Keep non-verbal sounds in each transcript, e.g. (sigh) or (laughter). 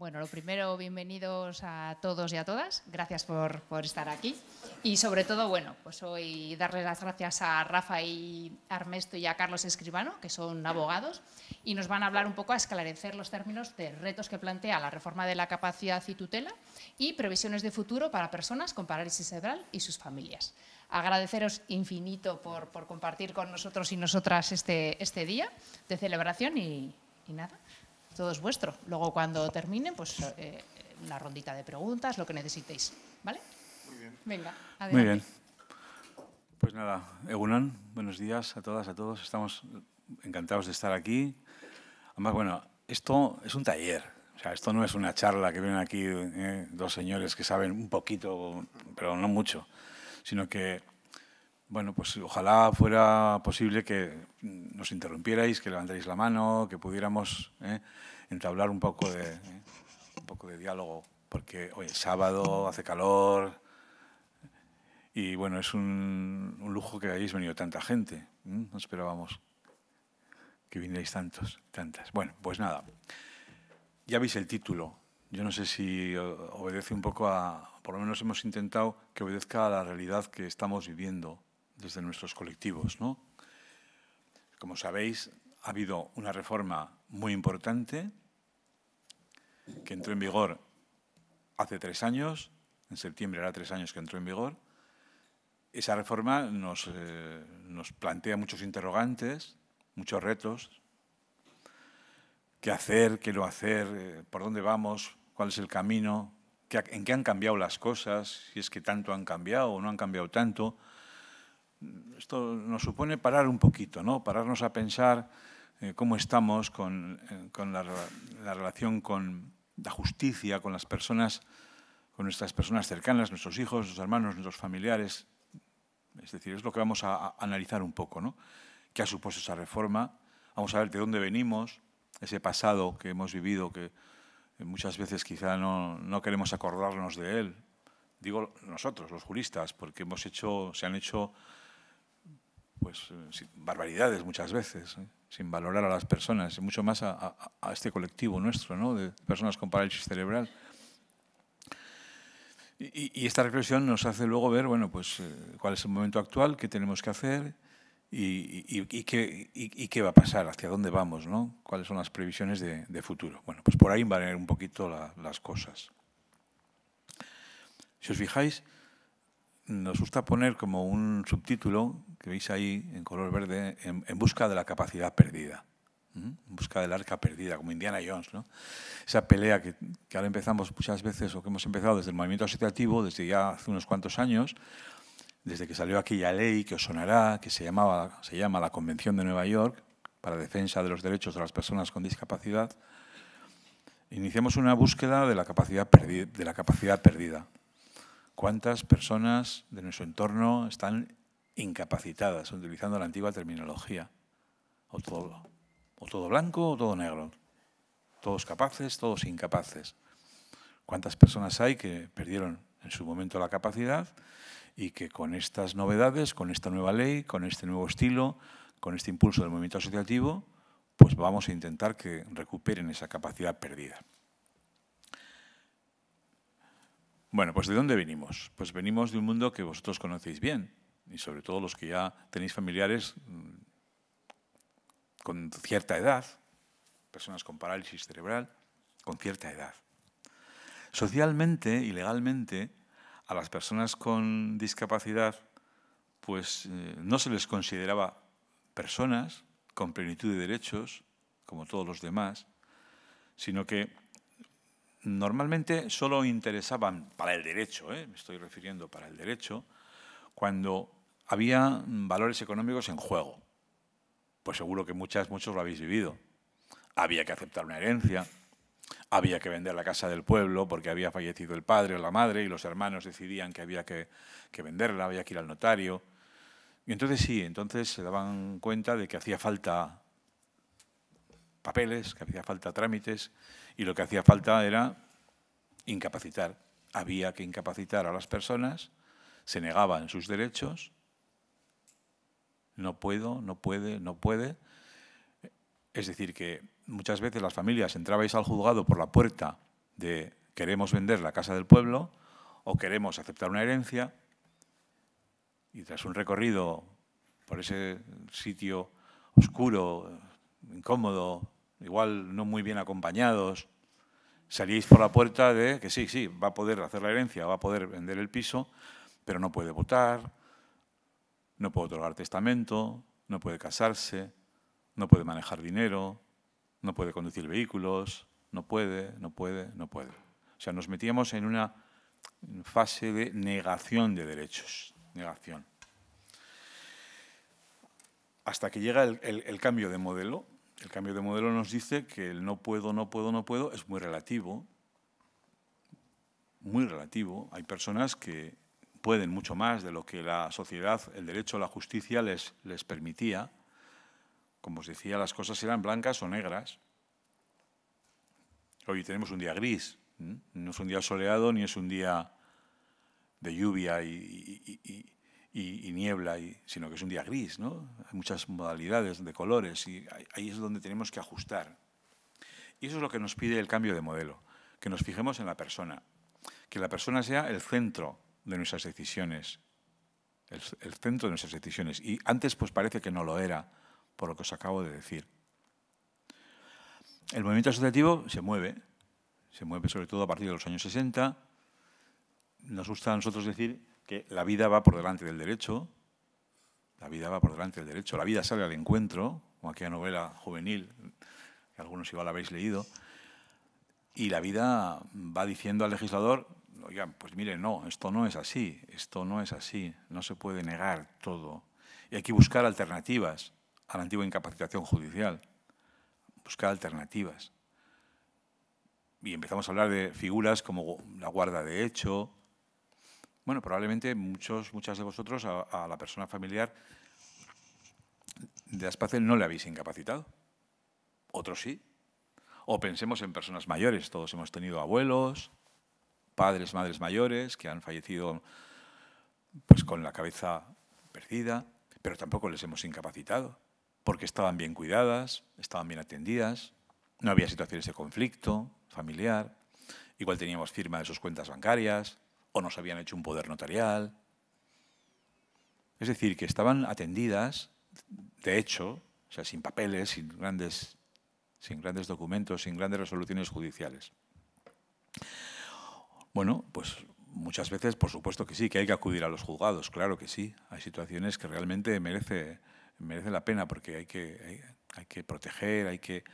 Bueno, lo primero, bienvenidos a todos y a todas. Gracias por, por, estar aquí. Y sobre todo, bueno, pues hoy darles las gracias a Rafa y Armesto y a Carlos Escribano, que son abogados, y nos van a hablar un poco a esclarecer los términos de retos que plantea la reforma de la capacidad y tutela y previsiones de futuro para personas con parálisis cerebral y sus familias. Agradeceros infinito por, por compartir con nosotros y nosotras este, este día de celebración y nada todo es vuestro. Luego cuando terminen, pues eh, la rondita de preguntas, lo que necesitéis. ¿Vale? Muy bien. Venga, Muy bien. Pues nada, Egunon, buenos días a todas, a todos. Estamos encantados de estar aquí. Además, bueno, esto es un taller. O sea, esto no es una charla que vienen aquí eh, dos señores que saben un poquito, pero no mucho, sino que bueno, pues ojalá fuera posible que nos interrumpierais, que levantarais la mano, que pudiéramos eh, entablar un poco de, ¿eh? un poco de diálogo, porque hoy es sábado, hace calor, y bueno, es un, lujo que hayáis venido tanta gente, no esperábamos que vinierais tantos, tantas. Bueno, pues nada, ya veis el título, yo no sé si obedece un poco a, por lo menos hemos intentado que obedezca a la realidad que estamos viviendo desde nuestros colectivos, ¿no? Como sabéis, ha habido una reforma muy importante que entró en vigor hace tres años, en septiembre era tres años que entró en vigor. Esa reforma nos, eh, nos plantea muchos interrogantes, muchos retos. ¿Qué hacer? ¿Qué lo hacer? Eh, ¿Por dónde vamos? ¿Cuál es el camino? ¿En qué han cambiado las cosas? Si es que tanto han cambiado o no han cambiado tanto esto nos supone parar un poquito, ¿no? pararnos a pensar eh, cómo estamos con, eh, la, relación con la justicia, con las personas, con nuestras personas cercanas, nuestros hijos, nuestros hermanos, nuestros familiares. Es decir, es lo que vamos a, analizar un poco, ¿no? ¿Qué ha supuesto esa reforma? Vamos a ver de dónde venimos, ese pasado que hemos vivido, que muchas veces quizá no, no queremos acordarnos de él. Digo nosotros, los juristas, porque hemos hecho, se han hecho pues, eh, barbaridades muchas veces, ¿eh? sin valorar a las personas, y mucho más a, este colectivo nuestro, de personas con parálisis cerebral. Y, esta reflexión nos hace luego ver bueno, pues, eh, cuál es el momento actual, qué tenemos que hacer y, qué, va a pasar, hacia dónde vamos, ¿no? cuáles son las previsiones de, futuro. Bueno, pues por ahí van a ir un poquito las cosas. Si os fijáis, nos gusta poner como un subtítulo que veis ahí en color verde, en, busca de la capacidad perdida, en busca del arca perdida, como Indiana Jones. Esa pelea que, ahora empezamos muchas veces, o que hemos empezado desde el movimiento asociativo, desde ya hace unos cuantos años, desde que salió aquella ley que os sonará, que se, llamaba, se llama la Convención de Nueva York para defensa de los derechos de las personas con discapacidad, iniciamos una búsqueda de la capacidad, de la capacidad perdida. ¿Cuántas personas de nuestro entorno están incapacitadas utilizando la antigua terminología? O todo, o todo blanco o todo negro. Todos capaces, todos incapaces. ¿Cuántas personas hay que perdieron en su momento la capacidad y que con estas novedades, con esta nueva ley, con este nuevo estilo, con este impulso del movimiento asociativo, pues vamos a intentar que recuperen esa capacidad perdida. Bueno, pues ¿de dónde venimos? Pues venimos de un mundo que vosotros conocéis bien, y sobre todo los que ya tenéis familiares mm, con cierta edad, personas con parálisis cerebral, con cierta edad. Socialmente y legalmente, a las personas con discapacidad, pues eh, no se les consideraba personas con plenitud de derechos, como todos los demás, sino que normalmente solo interesaban para el derecho, ¿eh? me estoy refiriendo para el derecho, cuando había valores económicos en juego. Pues seguro que muchas, muchos lo habéis vivido. Había que aceptar una herencia, había que vender la casa del pueblo porque había fallecido el padre o la madre y los hermanos decidían que había que, que venderla, había que ir al notario. Y entonces sí, entonces se daban cuenta de que hacía falta papeles, que hacía falta trámites y lo que hacía falta era incapacitar. Había que incapacitar a las personas, se negaban sus derechos. No puedo, no puede, no puede. Es decir, que muchas veces las familias entrabais al juzgado por la puerta de queremos vender la casa del pueblo o queremos aceptar una herencia y tras un recorrido por ese sitio oscuro, incómodo, igual no muy bien acompañados, salíais por la puerta de que sí, sí, va a poder hacer la herencia, va a poder vender el piso, pero no puede votar, no puede otorgar testamento, no puede casarse, no puede manejar dinero, no puede conducir vehículos, no puede, no puede, no puede. O sea, nos metíamos en una fase de negación de derechos, negación. Hasta que llega el, el cambio de modelo, el cambio de modelo nos dice que el no puedo, no puedo, no puedo es muy relativo, muy relativo. Hay personas que pueden mucho más de lo que la sociedad, el derecho, la justicia les, les permitía. Como os decía, las cosas eran blancas o negras. Hoy tenemos un día gris, no es un día soleado ni es un día de lluvia y, y, niebla, y, sino que es un día gris, ¿no? Hay muchas modalidades de colores y ahí es donde tenemos que ajustar. Y eso es lo que nos pide el cambio de modelo, que nos fijemos en la persona, que la persona sea el centro de nuestras decisiones, el, el centro de nuestras decisiones. Y antes pues parece que no lo era, por lo que os acabo de decir. El movimiento asociativo se mueve, se mueve sobre todo a partir de los años 60. Nos gusta a nosotros decir que la vida va por delante del derecho, la vida va por delante del derecho, la vida sale al encuentro, como aquella novela juvenil, que algunos igual habéis leído, y la vida va diciendo al legislador, oigan, pues mire, no, esto no es así, esto no es así, no se puede negar todo. Y hay que buscar alternativas a la antigua incapacitación judicial, buscar alternativas. Y empezamos a hablar de figuras como la guarda de hecho, bueno, probablemente muchos, muchas de vosotros a, la persona familiar de Aspacel no le habéis incapacitado. Otros sí. O pensemos en personas mayores. Todos hemos tenido abuelos, padres, madres mayores que han fallecido pues, con la cabeza perdida, pero tampoco les hemos incapacitado porque estaban bien cuidadas, estaban bien atendidas, no había situaciones de conflicto familiar, igual teníamos firma de sus cuentas bancarias, o nos habían hecho un poder notarial. Es decir, que estaban atendidas, de hecho, sea, sin papeles, sin grandes, sin grandes documentos, sin grandes resoluciones judiciales. Bueno, pues muchas veces, por supuesto que sí, que hay que acudir a los juzgados, claro que sí. Hay situaciones que realmente merece, merece la pena porque hay que, hay que proteger, hay que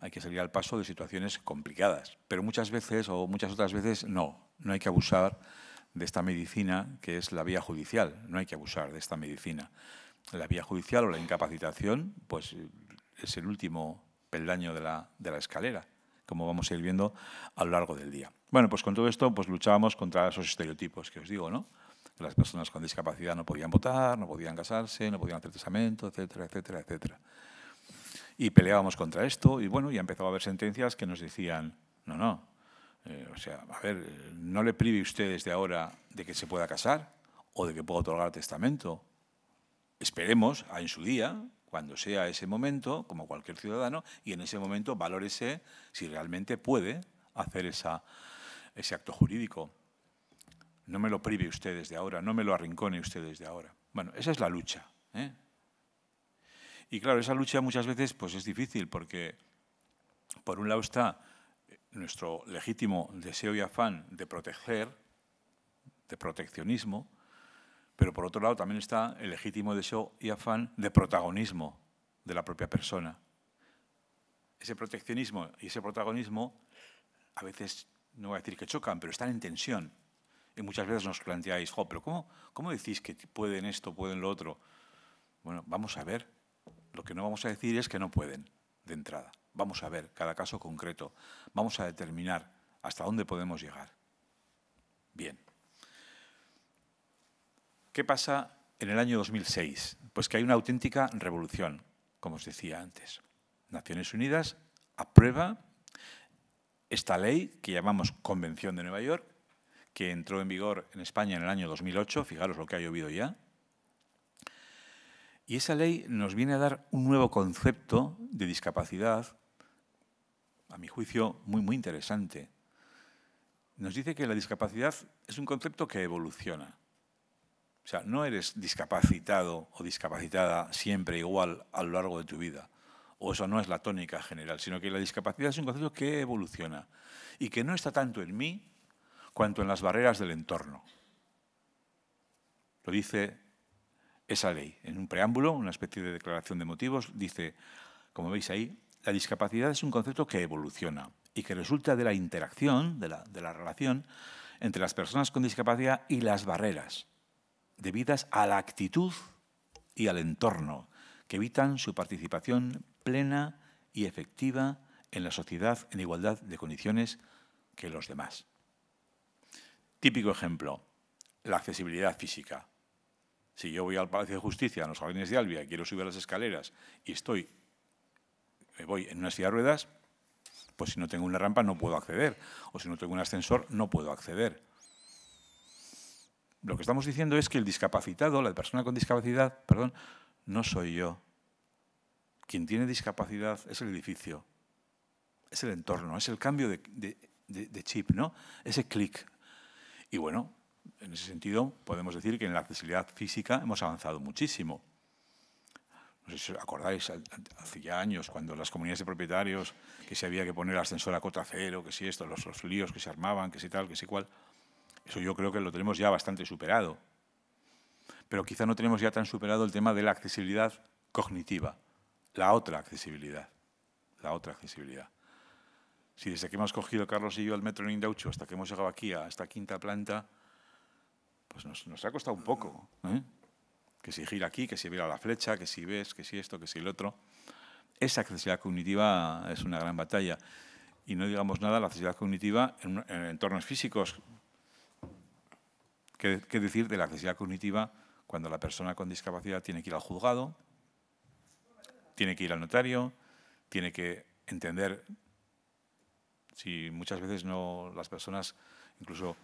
hay que salir al paso de situaciones complicadas, pero muchas veces o muchas otras veces no, no hay que abusar de esta medicina que es la vía judicial, no hay que abusar de esta medicina. La vía judicial o la incapacitación pues es el último peldaño de la, escalera, como vamos a ir viendo a lo largo del día. Bueno, pues con todo esto pues luchábamos contra esos estereotipos que os digo, ¿no? Que las personas con discapacidad no podían votar, no podían casarse, no podían hacer testamento, etcétera, etcétera, etcétera y peleábamos contra esto y bueno, ya empezó a haber sentencias que nos decían, no, no, eh, o sea, a ver, no le prive ustedes de ahora de que se pueda casar o de que pueda otorgar testamento. Esperemos ah, en su día, cuando sea ese momento, como cualquier ciudadano, y en ese momento valórese si realmente puede hacer esa, ese acto jurídico. No me lo prive ustedes de ahora, no me lo arrincone ustedes de ahora. Bueno, esa es la lucha. ¿eh? Y claro, esa lucha muchas veces pues, es difícil porque, por un lado está eh, nuestro legítimo deseo y afán de proteger, de proteccionismo, pero por otro lado también está el legítimo deseo y afán de protagonismo de la propia persona. Ese proteccionismo y ese protagonismo a veces, no voy a decir que chocan, pero están en tensión. Y muchas veces nos planteáis, pero ¿cómo, cómo decís que pueden esto, pueden lo otro? Bueno, vamos a ver, lo que no vamos a decir es que no pueden, de entrada. Vamos a ver cada caso concreto. Vamos a determinar hasta dónde podemos llegar. Bien. ¿Qué pasa en el año 2006? Pues que hay una auténtica revolución, como os decía antes. Naciones Unidas aprueba esta ley que llamamos Convención de Nueva York, que entró en vigor en España en el año 2008, fijaros lo que ha llovido ya, y esa ley nos viene a dar un nuevo concepto de discapacidad, a mi juicio, muy, muy interesante. Nos dice que la discapacidad es un concepto que evoluciona. O sea, no eres discapacitado o discapacitada siempre igual a lo largo de tu vida. O eso no es la tónica general, sino que la discapacidad es un concepto que evoluciona y que no está tanto en mí cuanto en las barreras del entorno. Lo dice esa ley. En un preámbulo, una especie de declaración de motivos, dice, como veis ahí, la discapacidad es un concepto que evoluciona y que resulta de la interacción, de la, de la relación entre las personas con discapacidad y las barreras debidas a la actitud y al entorno que evitan su participación plena y efectiva en la sociedad en igualdad de condiciones que los demás. Típico ejemplo, la accesibilidad física. Si yo voy al Palacio de Justicia, a los jardines de Albia, quiero subir las escaleras y estoy, me voy en una silla de ruedas, pues si no tengo una rampa no puedo acceder. O si no tengo un ascensor no puedo acceder. Lo que estamos diciendo es que el discapacitado, la persona con discapacidad, perdón, no soy yo. Quien tiene discapacidad es el edificio, es el entorno, es el cambio de, de chip, ¿no? Ese clic. Y bueno, en ese sentido, podemos decir que en la accesibilidad física hemos avanzado muchísimo. No sé si os acordáis, hace ya años, cuando las comunidades de propietarios, que se había que poner ascensor a cota cero, que si esto, los, los líos que se armaban, que si tal, que si cual. Eso yo creo que lo tenemos ya bastante superado. Pero quizá no tenemos ya tan superado el tema de la accesibilidad cognitiva, la otra accesibilidad. La otra accesibilidad. Si desde que hemos cogido Carlos y yo el metro en Indaucho hasta que hemos llegado aquí a esta quinta planta, pues nos, ha costado un poco. ¿eh? Que si gira aquí, que si vira la flecha, que si ves, que si esto, que si el otro. Esa accesibilidad cognitiva es una gran batalla. Y no digamos nada la accesibilidad cognitiva en, entornos físicos. ¿Qué, ¿Qué, decir de la accesibilidad cognitiva cuando la persona con discapacidad tiene que ir al juzgado, tiene que ir al notario, tiene que entender si muchas veces no las personas, incluso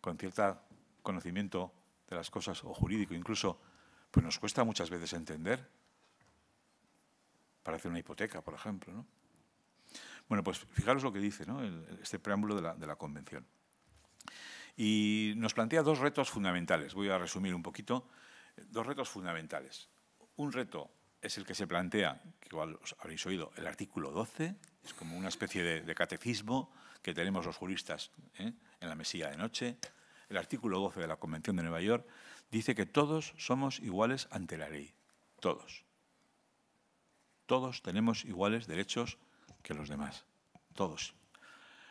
con cierta conocimiento de las cosas o jurídico incluso, pues nos cuesta muchas veces entender para hacer una hipoteca, por ejemplo. ¿no? Bueno, pues fijaros lo que dice este preámbulo de la, Convención. Y nos plantea dos retos fundamentales. Voy a resumir un poquito. Dos retos fundamentales. Un reto es el que se plantea, que igual os habréis oído, el artículo 12, es como una especie de, catecismo que tenemos los juristas ¿eh? en la mesilla de noche, el artículo 12 de la Convención de Nueva York dice que todos somos iguales ante la ley, todos. Todos tenemos iguales derechos que los demás, todos.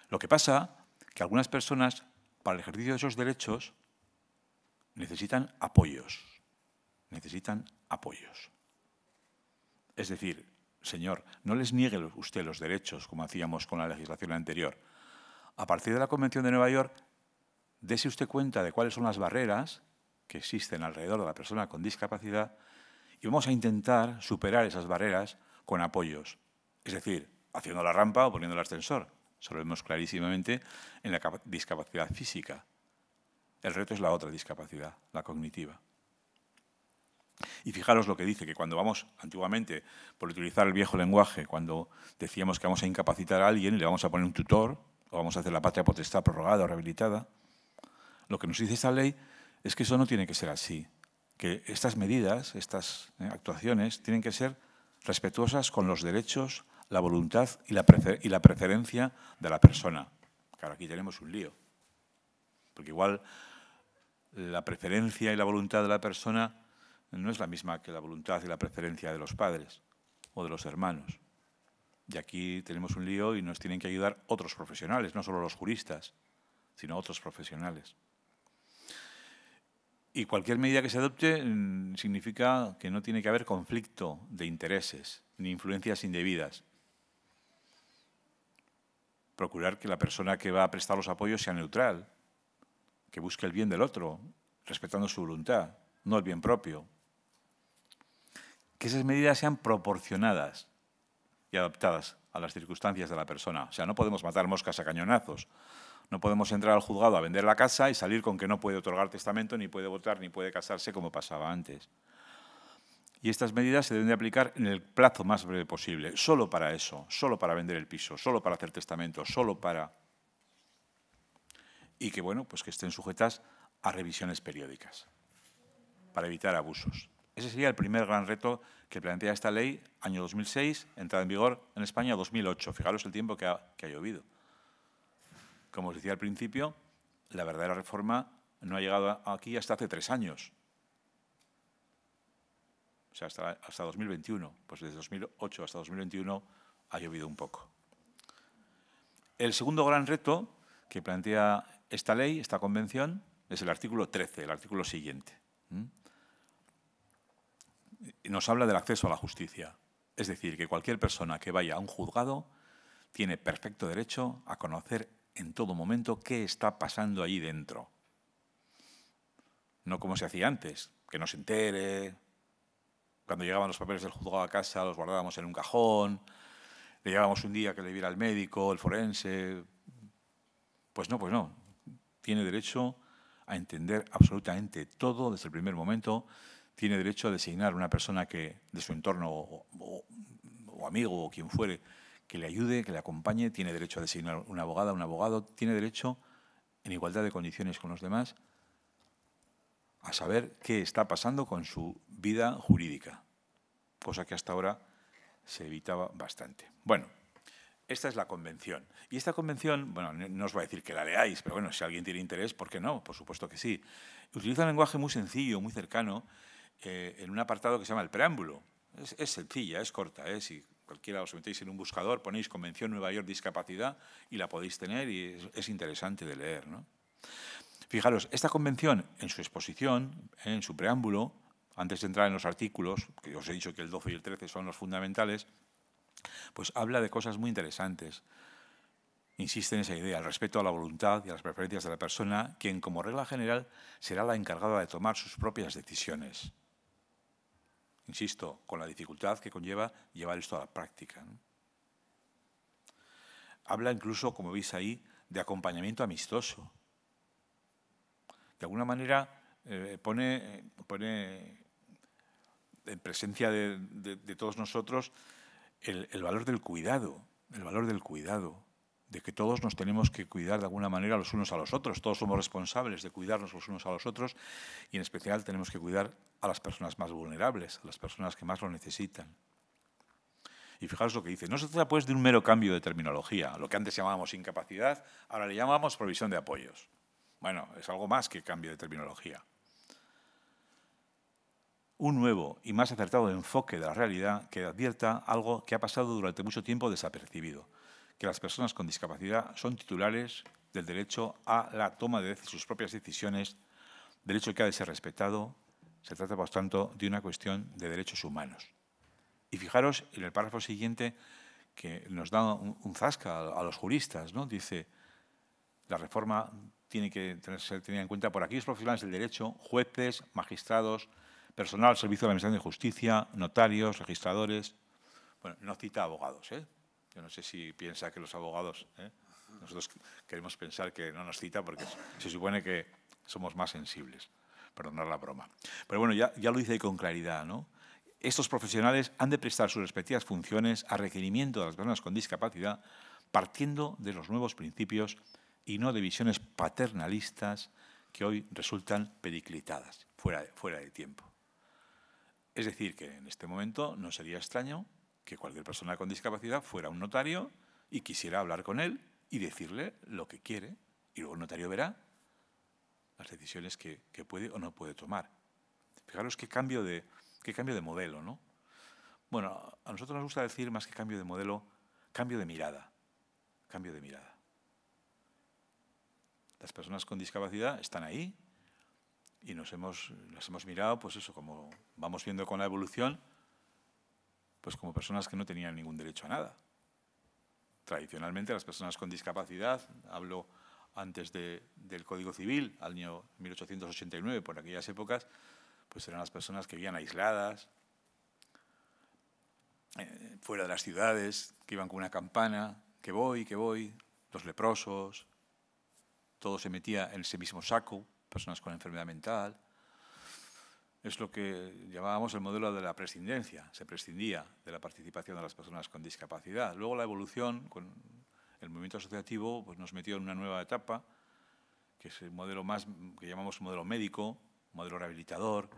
Lo que pasa es que algunas personas, para el ejercicio de esos derechos, necesitan apoyos, necesitan apoyos. Es decir, señor, no les niegue usted los derechos, como hacíamos con la legislación anterior. A partir de la Convención de Nueva York, Dese usted cuenta de cuáles son las barreras que existen alrededor de la persona con discapacidad y vamos a intentar superar esas barreras con apoyos. Es decir, haciendo la rampa o poniendo el ascensor. Eso lo vemos clarísimamente en la discapacidad física. El reto es la otra discapacidad, la cognitiva. Y fijaros lo que dice, que cuando vamos, antiguamente, por utilizar el viejo lenguaje, cuando decíamos que vamos a incapacitar a alguien y le vamos a poner un tutor, o vamos a hacer la patria potestad prorrogada o rehabilitada, lo que nos dice esta ley es que eso no tiene que ser así, que estas medidas, estas eh, actuaciones, tienen que ser respetuosas con los derechos, la voluntad y la, y la preferencia de la persona. Claro, aquí tenemos un lío, porque igual la preferencia y la voluntad de la persona no es la misma que la voluntad y la preferencia de los padres o de los hermanos. Y aquí tenemos un lío y nos tienen que ayudar otros profesionales, no solo los juristas, sino otros profesionales. Y cualquier medida que se adopte mm, significa que no tiene que haber conflicto de intereses ni influencias indebidas. Procurar que la persona que va a prestar los apoyos sea neutral, que busque el bien del otro, respetando su voluntad, no el bien propio. Que esas medidas sean proporcionadas y adaptadas a las circunstancias de la persona. O sea, no podemos matar moscas a cañonazos, no podemos entrar al juzgado a vender la casa y salir con que no puede otorgar testamento, ni puede votar, ni puede casarse como pasaba antes. Y estas medidas se deben de aplicar en el plazo más breve posible, solo para eso, solo para vender el piso, solo para hacer testamento, solo para... Y que, bueno, pues que estén sujetas a revisiones periódicas, para evitar abusos. Ese sería el primer gran reto que plantea esta ley, año 2006, entrada en vigor en España 2008. Fijaros el tiempo que ha, que ha llovido. Como os decía al principio, la verdadera reforma no ha llegado aquí hasta hace tres años. O sea, hasta, 2021. Pues desde 2008 hasta 2021 ha llovido un poco. El segundo gran reto que plantea esta ley, esta convención, es el artículo 13, el artículo siguiente. Nos habla del acceso a la justicia. Es decir, que cualquier persona que vaya a un juzgado tiene perfecto derecho a conocer en todo momento qué está pasando ahí dentro. No como se hacía antes, que no se entere. Cuando llegaban los papeles del juzgado a casa los guardábamos en un cajón, le llevábamos un día que le viera el médico, el forense. Pues no, pues no. Tiene derecho a entender absolutamente todo desde el primer momento. Tiene derecho a designar una persona que de su entorno o amigo o quien fuere que le ayude, que le acompañe, tiene derecho a designar una abogada, un abogado, tiene derecho, en igualdad de condiciones con los demás, a saber qué está pasando con su vida jurídica, cosa que hasta ahora se evitaba bastante. Bueno, esta es la convención. Y esta convención, bueno, no os voy a decir que la leáis, pero bueno, si alguien tiene interés, ¿por qué no? Por supuesto que sí. Utiliza un lenguaje muy sencillo, muy cercano, eh, en un apartado que se llama el preámbulo. Es, sencilla, es corta, es. ¿eh? cualquiera os metéis en un buscador, ponéis Convención Nueva York Discapacidad y la podéis tener y es, interesante de leer. Fijaros, esta convención en su exposición, en su preámbulo, antes de entrar en los artículos, que os he dicho que el 12 y el 13 son los fundamentales, pues habla de cosas muy interesantes. Insiste en esa idea, al respeto a la voluntad y a las preferencias de la persona, quien como regla general será la encargada de tomar sus propias decisiones. Insisto, con la dificultad que conlleva llevar esto a la práctica. Habla incluso, como veis ahí, de acompañamiento amistoso. De alguna manera eh, pone, pone, en presencia de, todos nosotros el valor del cuidado, el valor del cuidado, de que todos nos tenemos que cuidar de alguna manera los unos a los otros. Todos somos responsables de cuidarnos los unos a los otros y en especial tenemos que cuidar a las personas más vulnerables, a las personas que más lo necesitan. Y fijaros lo que dice. No se trata pues de un mero cambio de terminología. Lo que antes llamábamos incapacidad, ahora le llamamos provisión de apoyos. Bueno, es algo más que cambio de terminología. Un nuevo y más acertado enfoque de la realidad que advierta algo que ha pasado durante mucho tiempo desapercibido que las personas con discapacidad son titulares del derecho a la toma de sus propias decisiones, derecho que ha de ser respetado. Se trata, por tanto, de una cuestión de derechos humanos. Y fijaros en el párrafo siguiente que nos da un, zasca a, los juristas, ¿no? Dice, la reforma tiene que ser tenida en cuenta por aquellos profesionales del derecho, jueces, magistrados, personal al servicio de la Administración de Justicia, notarios, registradores. Bueno, no cita abogados, ¿eh? Yo no sé si piensa que los abogados, ¿eh? nosotros queremos pensar que no nos cita porque se supone que somos más sensibles, perdonar la broma. Pero bueno, ya, lo dice con claridad, ¿no? Estos profesionales han de prestar sus respectivas funciones a requerimiento de las personas con discapacidad, partiendo de los nuevos principios y no de visiones paternalistas que hoy resultan periclitadas, fuera fuera de tiempo. Es decir, que en este momento no sería extraño que cualquier persona con discapacidad fuera un notario y quisiera hablar con él y decirle lo que quiere. Y luego el notario verá las decisiones que, puede o no puede tomar. Fijaros qué cambio de, cambio de modelo, ¿no? Bueno, a nosotros nos gusta decir más que cambio de modelo, cambio de mirada. Cambio de mirada. Las personas con discapacidad están ahí y nos hemos, las hemos mirado, pues eso, como vamos viendo con la evolución, pues como personas que no tenían ningún derecho a nada. Tradicionalmente las personas con discapacidad, hablo antes del Código Civil, al año 1889, por aquellas épocas, pues eran las personas que vivían aisladas, eh, fuera de las ciudades, que iban con una campana, que voy, que voy, los leprosos, todo se metía en ese mismo saco, personas con enfermedad mental, es lo que llamábamos el modelo de la prescindencia. Se prescindía de la participación de las personas con discapacidad. Luego la evolución con el movimiento asociativo pues, nos metió en una nueva etapa, que es el modelo más que llamamos modelo médico, modelo rehabilitador.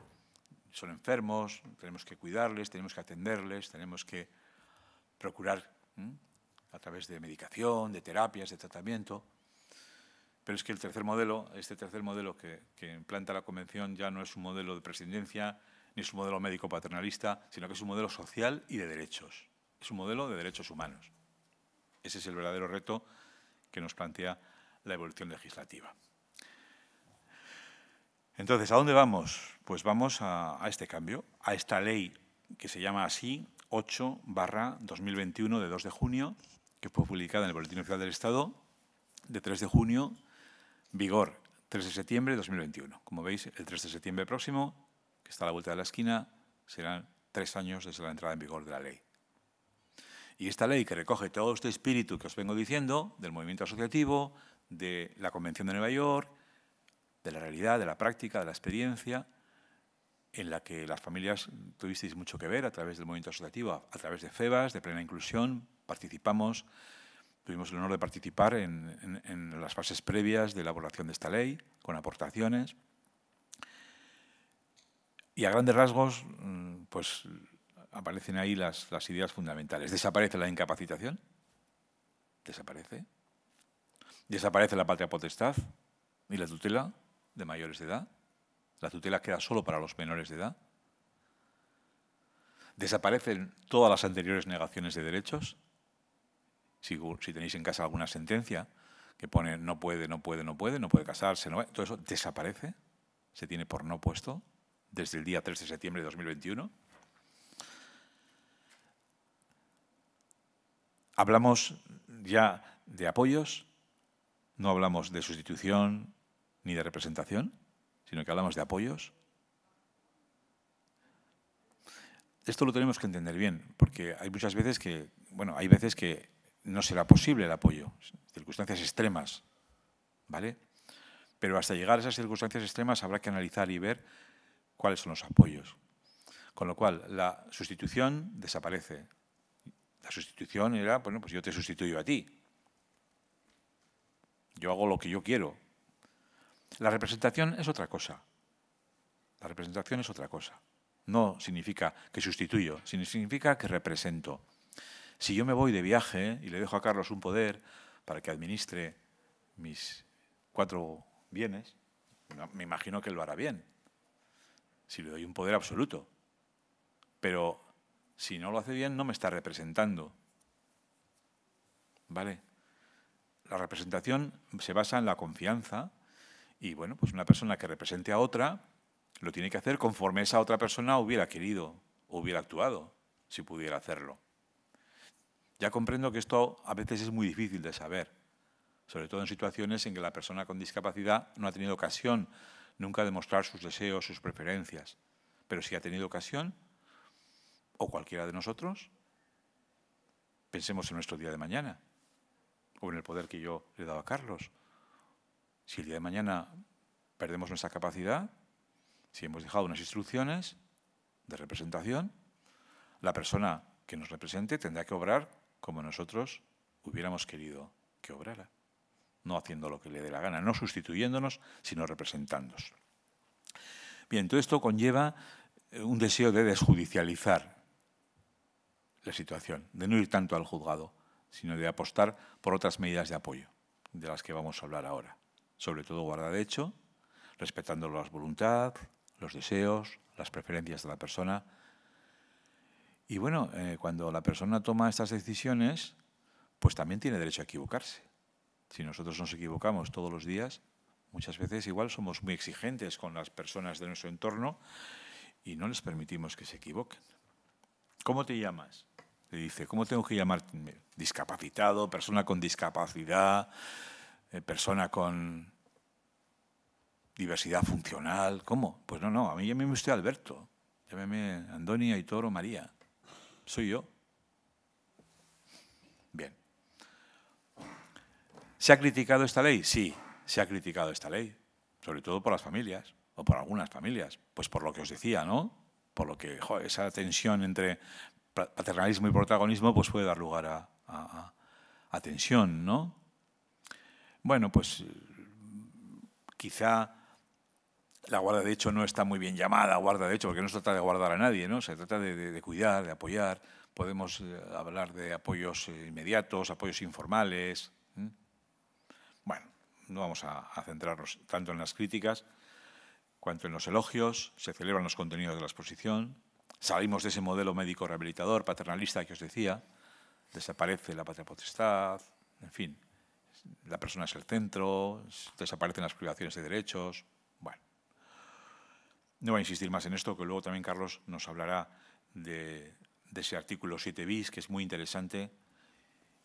Son enfermos, tenemos que cuidarles, tenemos que atenderles, tenemos que procurar a través de medicación, de terapias, de tratamiento, pero es que el tercer modelo, este tercer modelo que, implanta la Convención ya no es un modelo de presidencia ni es un modelo médico paternalista, sino que es un modelo social y de derechos. Es un modelo de derechos humanos. Ese es el verdadero reto que nos plantea la evolución legislativa. Entonces, ¿a dónde vamos? Pues vamos a, a, este cambio, a esta ley que se llama así, 8 barra 2021 de 2 de junio, que fue publicada en el Boletín Oficial del Estado de 3 de junio Vigor, 3 de septiembre de 2021. Como veis, el 3 de septiembre próximo, que está a la vuelta de la esquina, serán tres años desde la entrada en vigor de la ley. Y esta ley que recoge todo este espíritu que os vengo diciendo, del movimiento asociativo, de la Convención de Nueva York, de la realidad, de la práctica, de la experiencia, en la que las familias tuvisteis mucho que ver a través del movimiento asociativo, a través de FEBAS, de plena inclusión, participamos Tuvimos el honor de participar en, las fases previas de elaboración de esta ley, con aportaciones. Y a grandes rasgos, mm, pues aparecen ahí las, las, ideas fundamentales. Desaparece la incapacitación, desaparece. Desaparece la patria potestad y la tutela de mayores de edad. La tutela queda solo para los menores de edad. Desaparecen todas las anteriores negaciones de derechos. Si, tenéis en casa alguna sentencia que pone no puede, no puede, no puede, no puede casarse, no, todo eso desaparece, se tiene por no puesto desde el día 3 de septiembre de 2021. Hablamos ya de apoyos, no hablamos de sustitución ni de representación, sino que hablamos de apoyos. Esto lo tenemos que entender bien, porque hay muchas veces que, bueno, hay veces que no será posible el apoyo, circunstancias extremas, ¿vale? Pero hasta llegar a esas circunstancias extremas habrá que analizar y ver cuáles son los apoyos. Con lo cual, la sustitución desaparece. La sustitución era, bueno, pues yo te sustituyo a ti. Yo hago lo que yo quiero. La representación es otra cosa. La representación es otra cosa. No significa que sustituyo, significa que represento. Si yo me voy de viaje y le dejo a Carlos un poder para que administre mis cuatro bienes, me imagino que él lo hará bien, si le doy un poder absoluto. Pero si no lo hace bien, no me está representando. ¿Vale? La representación se basa en la confianza y, bueno, pues una persona que represente a otra lo tiene que hacer conforme esa otra persona hubiera querido o hubiera actuado, si pudiera hacerlo. Ya comprendo que esto a veces es muy difícil de saber, sobre todo en situaciones en que la persona con discapacidad no ha tenido ocasión nunca de mostrar sus deseos, sus preferencias, pero si ha tenido ocasión, o cualquiera de nosotros, pensemos en nuestro día de mañana, o en el poder que yo le he dado a Carlos. Si el día de mañana perdemos nuestra capacidad, si hemos dejado unas instrucciones de representación, la persona que nos represente tendrá que obrar como nosotros hubiéramos querido que obrara, no haciendo lo que le dé la gana, no sustituyéndonos, sino representándonos. Bien, todo esto conlleva eh, un deseo de desjudicializar la situación, de no ir tanto al juzgado, sino de apostar por otras medidas de apoyo, de las que vamos a hablar ahora. Sobre todo guarda de hecho, respetando las voluntades, los deseos, las preferencias de la persona, y bueno, eh, cuando la persona toma estas decisiones, pues también tiene derecho a equivocarse. Si nosotros nos equivocamos todos los días, muchas veces igual somos muy exigentes con las personas de nuestro entorno y no les permitimos que se equivoquen. ¿Cómo te llamas? Le dice, ¿cómo tengo que llamarte? Discapacitado, persona con discapacidad, eh, persona con diversidad funcional. ¿Cómo? Pues no, no, a mí llámeme usted Alberto, llámeme Andonia, Toro María. ¿Soy yo? Bien. ¿Se ha criticado esta ley? Sí, se ha criticado esta ley, sobre todo por las familias, o por algunas familias, pues por lo que os decía, ¿no? Por lo que esa tensión entre paternalismo y protagonismo pues puede dar lugar a, a tensión, ¿no? Bueno, pues quizá la guarda de hecho no está muy bien llamada guarda de hecho, porque no se trata de guardar a nadie, ¿no? Se trata de, cuidar, de apoyar. Podemos eh, hablar de apoyos eh, inmediatos, apoyos informales. Bueno, no vamos a, a, centrarnos tanto en las críticas cuanto en los elogios. Se celebran los contenidos de la exposición. Salimos de ese modelo médico rehabilitador, paternalista que os decía. Desaparece la patria potestad, en fin. La persona es el centro, desaparecen las privaciones de derechos, no voy a insistir más en esto, que luego también Carlos nos hablará de, ese artículo 7 bis, que es muy interesante.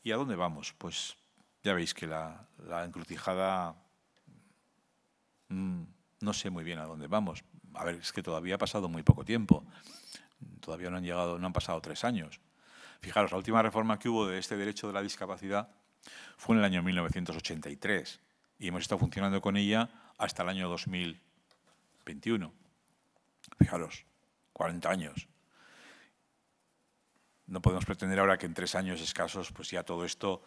¿Y a dónde vamos? Pues ya veis que la, encrucijada, mm, no sé muy bien a dónde vamos. A ver, es que todavía ha pasado muy poco tiempo. Todavía no han llegado, no han pasado tres años. Fijaros, la última reforma que hubo de este derecho de la discapacidad fue en el año 1983 y hemos estado funcionando con ella hasta el año 2021. Fijaros, 40 años. No podemos pretender ahora que en tres años escasos pues ya todo esto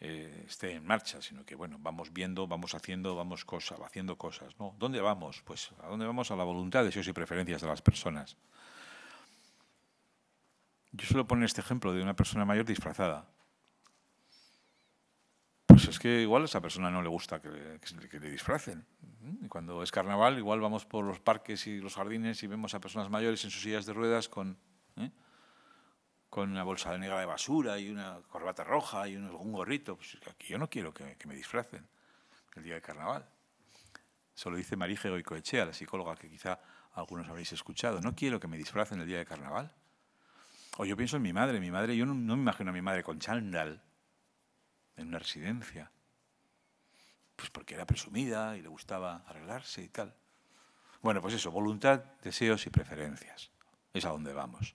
eh, esté en marcha, sino que bueno, vamos viendo, vamos haciendo, vamos cosas, haciendo cosas. ¿Dónde vamos? Pues a dónde vamos a la voluntad, deseos y preferencias de las personas. Yo suelo poner este ejemplo de una persona mayor disfrazada pues es que igual a esa persona no le gusta que, le disfracen. ¿Mm? cuando es carnaval, igual vamos por los parques y los jardines y vemos a personas mayores en sus sillas de ruedas con, ¿eh? con una bolsa negra de basura y una corbata roja y un, gorrito. Pues aquí yo no quiero que, me disfracen el día de carnaval. Eso lo dice Marije Goicoechea, la psicóloga que quizá algunos habréis escuchado. No quiero que me disfracen el día de carnaval. O yo pienso en mi madre. Mi madre, yo no, no me imagino a mi madre con chándal en una residencia. Pues porque era presumida y le gustaba arreglarse y tal. Bueno, pues eso, voluntad, deseos y preferencias. Es a donde vamos.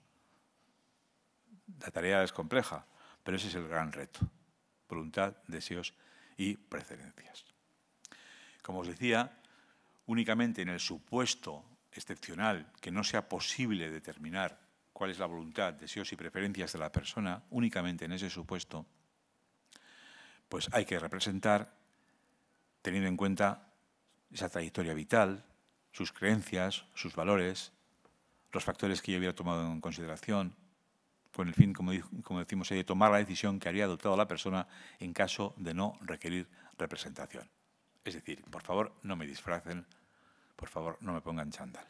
La tarea es compleja, pero ese es el gran reto. Voluntad, deseos y preferencias. Como os decía, únicamente en el supuesto excepcional que no sea posible determinar cuál es la voluntad, deseos y preferencias de la persona, únicamente en ese supuesto pues hay que representar teniendo en cuenta esa trayectoria vital, sus creencias, sus valores, los factores que yo hubiera tomado en consideración, con el fin, como, decimos, hay de tomar la decisión que habría adoptado la persona en caso de no requerir representación. Es decir, por favor, no me disfracen, por favor, no me pongan chándal.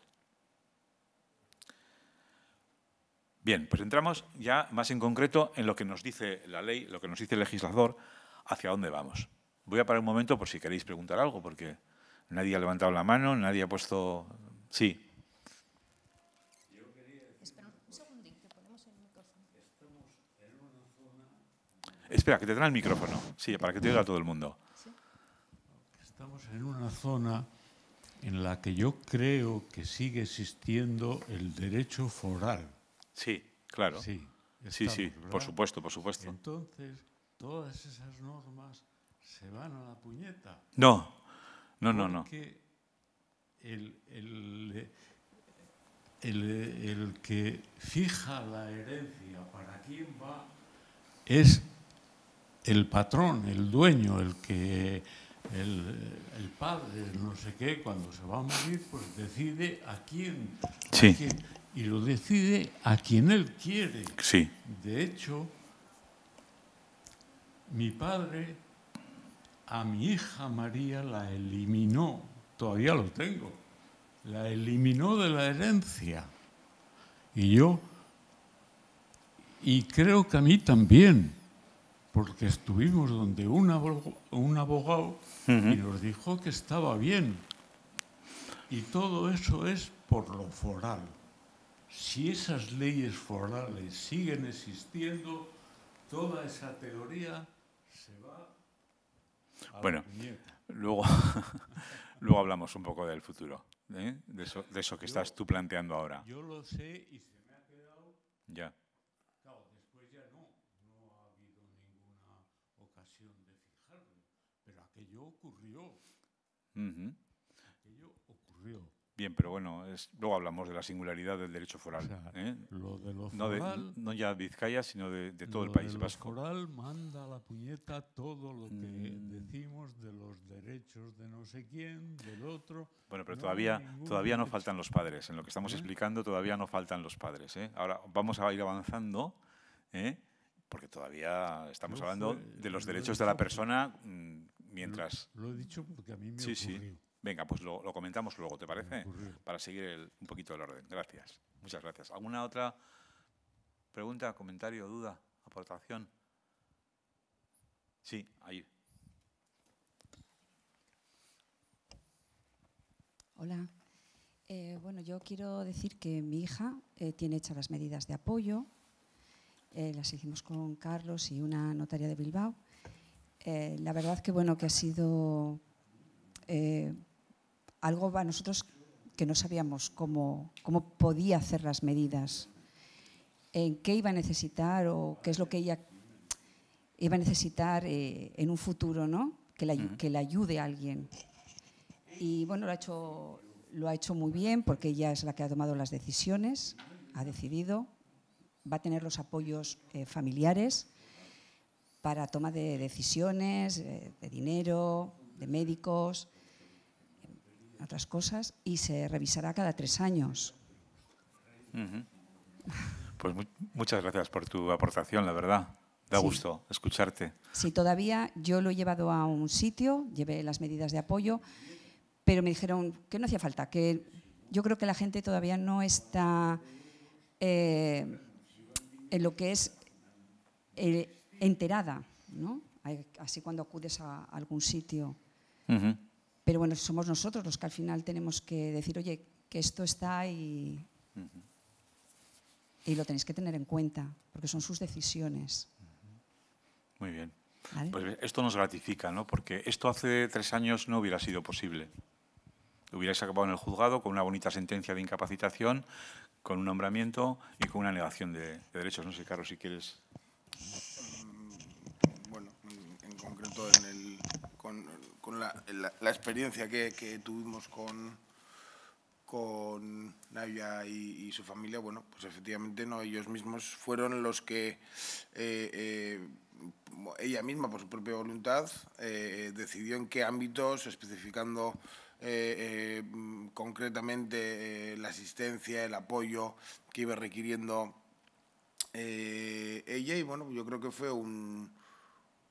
Bien, pues entramos ya más en concreto en lo que nos dice la ley, lo que nos dice el legislador hacia dónde vamos. Voy a parar un momento por si queréis preguntar algo, porque nadie ha levantado la mano, nadie ha puesto... Sí. Espera, que te trae el micrófono. Sí, para que te oiga todo el mundo. Estamos en una zona en la que yo creo que sigue existiendo el derecho foral. Sí, claro. Sí, sí, sí por supuesto, por supuesto. Entonces, todas esas normas se van a la puñeta. No, no, no, no. Porque el, que fija la herencia para quién va es el patrón, el dueño, el que el, el, padre, no sé qué, cuando se va a morir, pues decide a quién, sí. y lo decide a quien él quiere. Sí. De hecho, mi padre a mi hija María la eliminó, todavía lo tengo, la eliminó de la herencia. Y yo, y creo que a mí también, porque estuvimos donde un abogado, y nos dijo que estaba bien. Y todo eso es por lo foral. Si esas leyes forales siguen existiendo, toda esa teoría Ah, bueno, (laughs) luego, hablamos un poco del futuro, ¿eh? de, eso, que estás tú planteando ahora. Yo lo sé y se me ha quedado. Ya. Claro, después ya no, no ha habido ninguna ocasión de fijarlo, pero aquello ocurrió. Bien, pero bueno, luego hablamos de la singularidad del derecho foral. ¿eh? no, de, Vizcaya, sino de, todo el País Vasco. foral manda la puñeta todo lo que mm. decimos de los derechos de no sé quién, del otro. Bueno, pero todavía, todavía no faltan los padres. En lo que estamos ¿Eh? explicando todavía no faltan los padres. ¿eh? Ahora vamos a ir avanzando, porque todavía estamos hablando de los derechos de la persona mm, mientras... Lo, he dicho porque a mí me sí, ocurrió. Venga, pues lo, comentamos luego, ¿te parece? Para seguir un poquito el orden. Gracias. Muchas gracias. ¿Alguna otra pregunta, comentario, duda, aportación? Sí, ahí. Hola. Eh, bueno, yo quiero decir que mi hija eh, tiene hechas las medidas de apoyo. Eh, las hicimos con Carlos y una notaria de Bilbao. la verdad que bueno que ha sido algo a nosotros que no sabíamos cómo, podía hacer las medidas, en qué iba a necesitar o qué es lo que ella iba a necesitar eh, en un futuro, ¿no? Que le, que ayude a alguien. Y bueno, lo ha, hecho, lo ha hecho muy bien porque ella es la que ha tomado las decisiones, ha decidido, va a tener los apoyos eh, familiares para toma de decisiones, eh, de dinero, de médicos, otras cosas, y se revisará cada tres años. Pues muchas gracias por tu aportación, la verdad. Da gusto escucharte. Sí, todavía yo lo he llevado a un sitio, llevé las medidas de apoyo, pero me dijeron que no hacía falta, que yo creo que la gente todavía no está eh, en lo que es eh, enterada, ¿no? Así cuando acudes a algún sitio. Pero bueno, somos nosotros los que al final tenemos que decir, oye, que esto está y, y lo tenéis que tener en cuenta, porque son sus decisiones. Muy bien. Pues esto nos gratifica, ¿no? Porque esto hace tres años no hubiera sido posible. Hubierais acabado en el juzgado con una bonita sentencia de incapacitación, con un nombramiento y con una negación de, derechos. No sé, Carlos, si quieres mm, Bueno, en concreto en el, con, la, experiencia que, tuvimos con, con y, su familia, bueno, pues efectivamente no, ellos mismos fueron los que eh, eh, ella misma, por su propia voluntad, eh, decidió en qué ámbitos, especificando concretamente la asistencia, el apoyo que iba requiriendo ella. Y bueno, yo creo que fue un,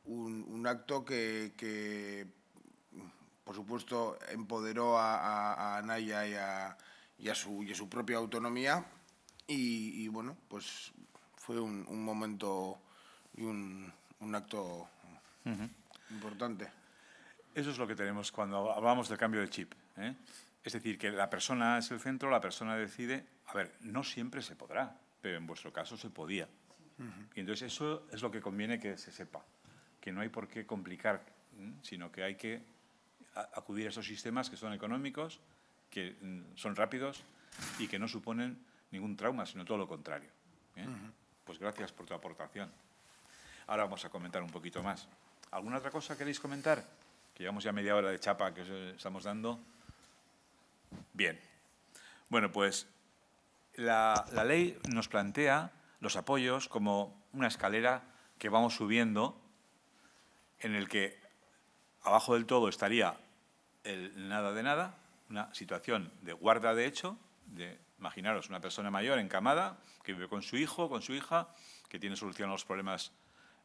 un, acto que, por supuesto, empoderó a, Naya y a, su, propia autonomía. Y, bueno, pues fue un, momento y un, acto importante. Eso es lo que tenemos cuando hablamos del cambio de chip. ¿eh? Es decir, que la persona es el centro, la persona decide. A ver, no siempre se podrá, pero en vuestro caso se podía. Y entonces eso es lo que conviene que se sepa que no hay por qué complicar, sino que hay que acudir a esos sistemas que son económicos, que mm, son rápidos y que no suponen ningún trauma, sino todo lo contrario. ¿eh? Pues gracias por tu aportación. Ahora vamos a comentar un poquito más. ¿Alguna otra cosa queréis comentar? Que llevamos ya media hora de chapa que eh, estamos dando. Bien. Bueno, pues la, la ley nos plantea los apoyos como una escalera que vamos subiendo en el que abajo del todo estaría el nada de nada, una situación de guarda de hecho, de imaginaros una persona mayor encamada que vive con su hijo, con su hija, que tiene solución a los problemas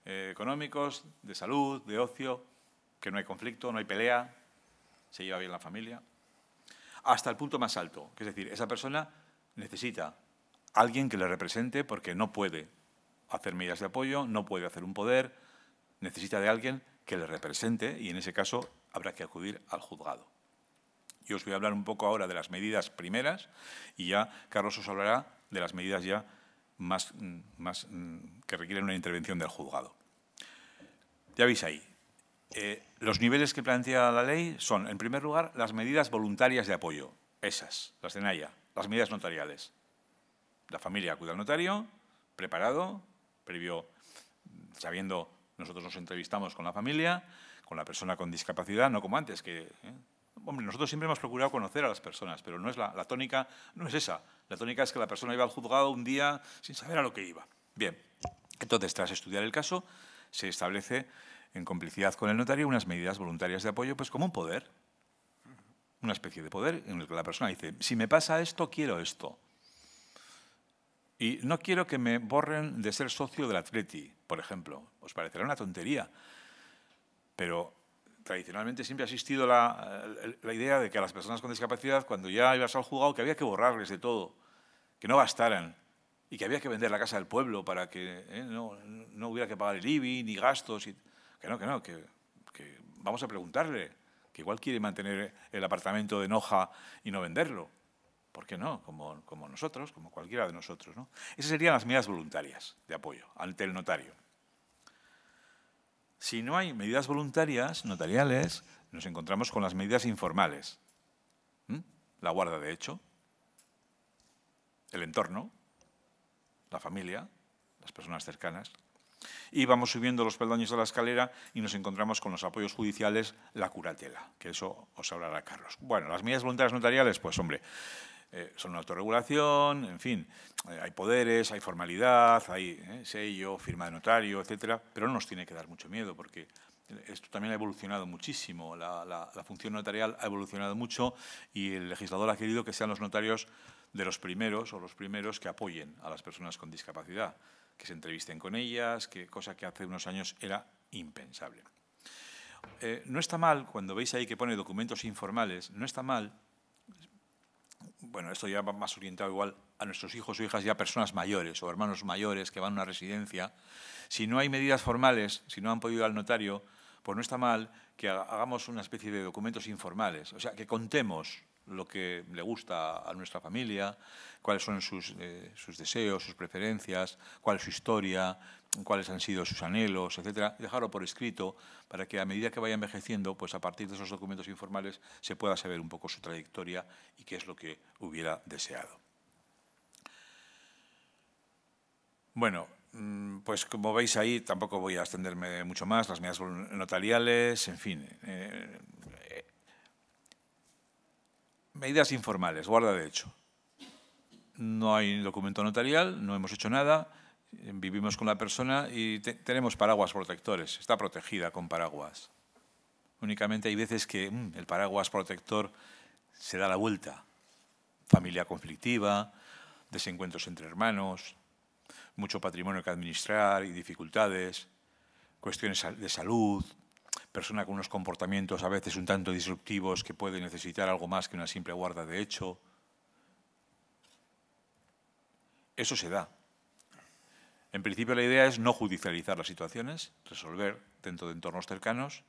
eh, económicos, de salud, de ocio, que no hay conflicto, no hay pelea, se lleva bien la familia, hasta el punto más alto, que es decir, esa persona necesita a alguien que le represente porque no puede hacer medidas de apoyo, no puede hacer un poder, necesita de alguien que le represente y en ese caso habrá que acudir al juzgado. Yo os voy a hablar un poco ahora de las medidas primeras y ya Carlos os hablará de las medidas ya más, mm, mm, que requieren una intervención del juzgado. Ya veis ahí. Eh, los niveles que plantea la ley son, en primer lugar, las medidas voluntarias de apoyo, esas, las de Naya, las medidas notariales. La familia acude al notario, preparado, previo, sabiendo nosotros nos entrevistamos con la familia, con la persona con discapacidad, no como antes, que... ¿eh? Hombre, nosotros siempre hemos procurado conocer a las personas, pero no es la, la tónica no es esa. La tónica es que la persona iba al juzgado un día sin saber a lo que iba. Bien, entonces, tras estudiar el caso, se establece en complicidad con el notario unas medidas voluntarias de apoyo, pues como un poder, una especie de poder en el que la persona dice, si me pasa esto, quiero esto. Y no quiero que me borren de ser socio del Atleti, por ejemplo. Os parecerá una tontería, pero tradicionalmente siempre ha existido la, eh, idea de que a las personas con discapacidad, cuando ya ibas al jugado, que había que borrarles de todo, que no bastaran y que había que vender la casa del pueblo para que eh, no, hubiera que pagar el IBI ni gastos. Y, que no, que no, que vamos a preguntarle, que igual quiere mantener el apartamento de Noja y no venderlo. ¿Por qué no? Como, nosotros, como cualquiera de nosotros. ¿no? Esas serían las medidas voluntarias de apoyo ante el notario. Si no hay medidas voluntarias, notariales, nos encontramos con las medidas informales. ¿Mm? La guarda de hecho, el entorno, la familia, las personas cercanas. Y vamos subiendo los peldaños de la escalera y nos encontramos con los apoyos judiciales, la curatela, que eso os hablará Carlos. Bueno, las medidas voluntarias notariales, pues hombre, eh, son una autorregulación, en fin, eh, hay poderes, hay formalidad, hay eh, sello, firma de notario, etcétera, pero no nos tiene que dar mucho miedo porque esto también ha evolucionado muchísimo, la, función notarial ha evolucionado mucho y el legislador ha querido que sean los notarios de los primeros o los primeros que apoyen a las personas con discapacidad, que se entrevisten con ellas, que, cosa que hace unos años era impensable. no está mal, cuando veis ahí que pone documentos informales, no está mal bueno, esto ya va más orientado igual a nuestros hijos o hijas ya personas mayores o hermanos mayores que van a una residencia, si no hay medidas formales, si no han podido ir al notario, pues no está mal que hagamos una especie de documentos informales, o sea, que contemos lo que le gusta a nuestra familia, cuáles son eh, sus, deseos, sus preferencias, cuál es su historia, cuáles han sido sus anhelos, etcétera, dejarlo por escrito para que a medida que vaya envejeciendo, pues a partir de esos documentos informales se pueda saber un poco su trayectoria y qué es lo que hubiera deseado. Bueno, mm, pues como veis ahí, tampoco voy a extenderme mucho más, las medidas notariales, en fin, eh, Medidas informales, guarda de hecho. No hay documento notarial, no hemos hecho nada, vivimos con la persona y tenemos paraguas protectores, está protegida con paraguas. Únicamente hay veces que mm, el paraguas protector se da la vuelta. Familia conflictiva, desencuentros entre hermanos, mucho patrimonio que administrar y dificultades, cuestiones de salud, persona con unos comportamientos a veces un tanto disruptivos que puede necesitar algo más que una simple guarda de hecho. Eso se da. En principio la idea es no judicializar las situaciones, resolver dentro de entornos cercanos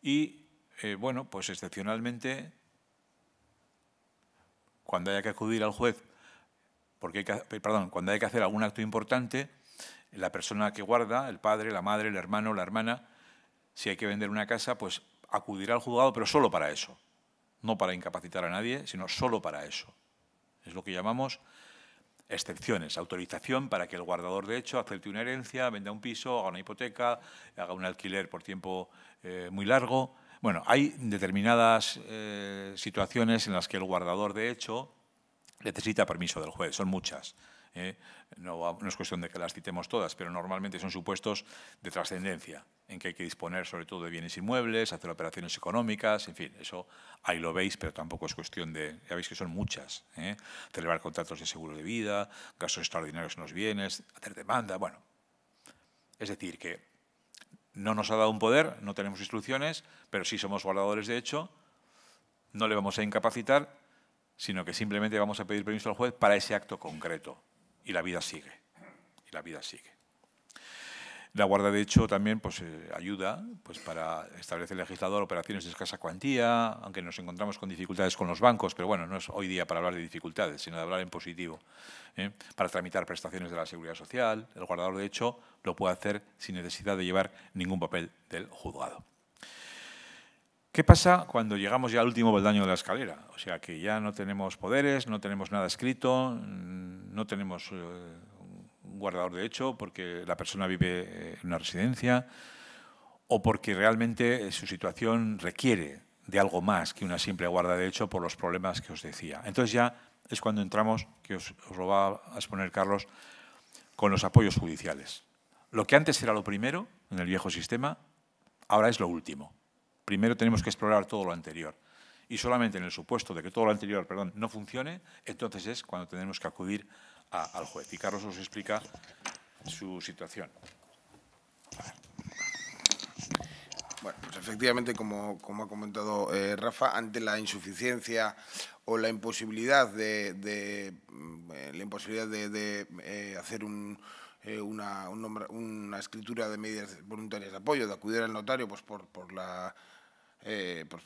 y, eh, bueno, pues excepcionalmente, cuando haya que acudir al juez, porque hay eh, perdón, cuando haya que hacer algún acto importante, la persona que guarda, el padre, la madre, el hermano, la hermana, si hay que vender una casa, pues acudirá al juzgado, pero solo para eso. No para incapacitar a nadie, sino solo para eso. Es lo que llamamos excepciones, autorización para que el guardador de hecho acepte una herencia, venda un piso, haga una hipoteca, haga un alquiler por tiempo eh, muy largo. Bueno, hay determinadas eh, situaciones en las que el guardador de hecho necesita permiso del juez, son muchas. ¿eh? no, es cuestión de que las citemos todas, pero normalmente son supuestos de trascendencia, en que hay que disponer sobre todo de bienes inmuebles, hacer operaciones económicas, en fin, eso ahí lo veis, pero tampoco es cuestión de, ya veis que son muchas, ¿eh? celebrar contratos de seguro de vida, casos extraordinarios en los bienes, hacer demanda, bueno. Es decir, que no nos ha dado un poder, no tenemos instrucciones, pero sí somos guardadores de hecho, no le vamos a incapacitar, sino que simplemente vamos a pedir permiso al juez para ese acto concreto y la vida sigue. Y la vida sigue. La guarda de hecho, también pues, eh, ayuda pues, para establecer el legislador operaciones de escasa cuantía, aunque nos encontramos con dificultades con los bancos, pero bueno, no es hoy día para hablar de dificultades, sino de hablar en positivo, ¿eh? para tramitar prestaciones de la seguridad social. El guardador, de hecho, lo puede hacer sin necesidad de llevar ningún papel del juzgado. ¿Qué pasa cuando llegamos ya al último baldaño de la escalera? O sea, que ya no tenemos poderes, no tenemos nada escrito, no tenemos eh, un guardador de hecho porque la persona vive eh, en una residencia o porque realmente eh, su situación requiere de algo más que una simple guarda de hecho por los problemas que os decía. Entonces ya es cuando entramos, que os lo va a exponer Carlos, con los apoyos judiciales. Lo que antes era lo primero en el viejo sistema, ahora es lo último primero tenemos que explorar todo lo anterior. Y solamente en el supuesto de que todo lo anterior perdón, no funcione, entonces es cuando tenemos que acudir al juez. Y Carlos os explica su situación. Bueno, pues efectivamente, como, ha comentado eh, Rafa, ante la insuficiencia o la imposibilidad de, mm, la imposibilidad de, eh, hacer un, eh, una, una escritura de medidas voluntarias de apoyo, de acudir al notario pues por la eh, por,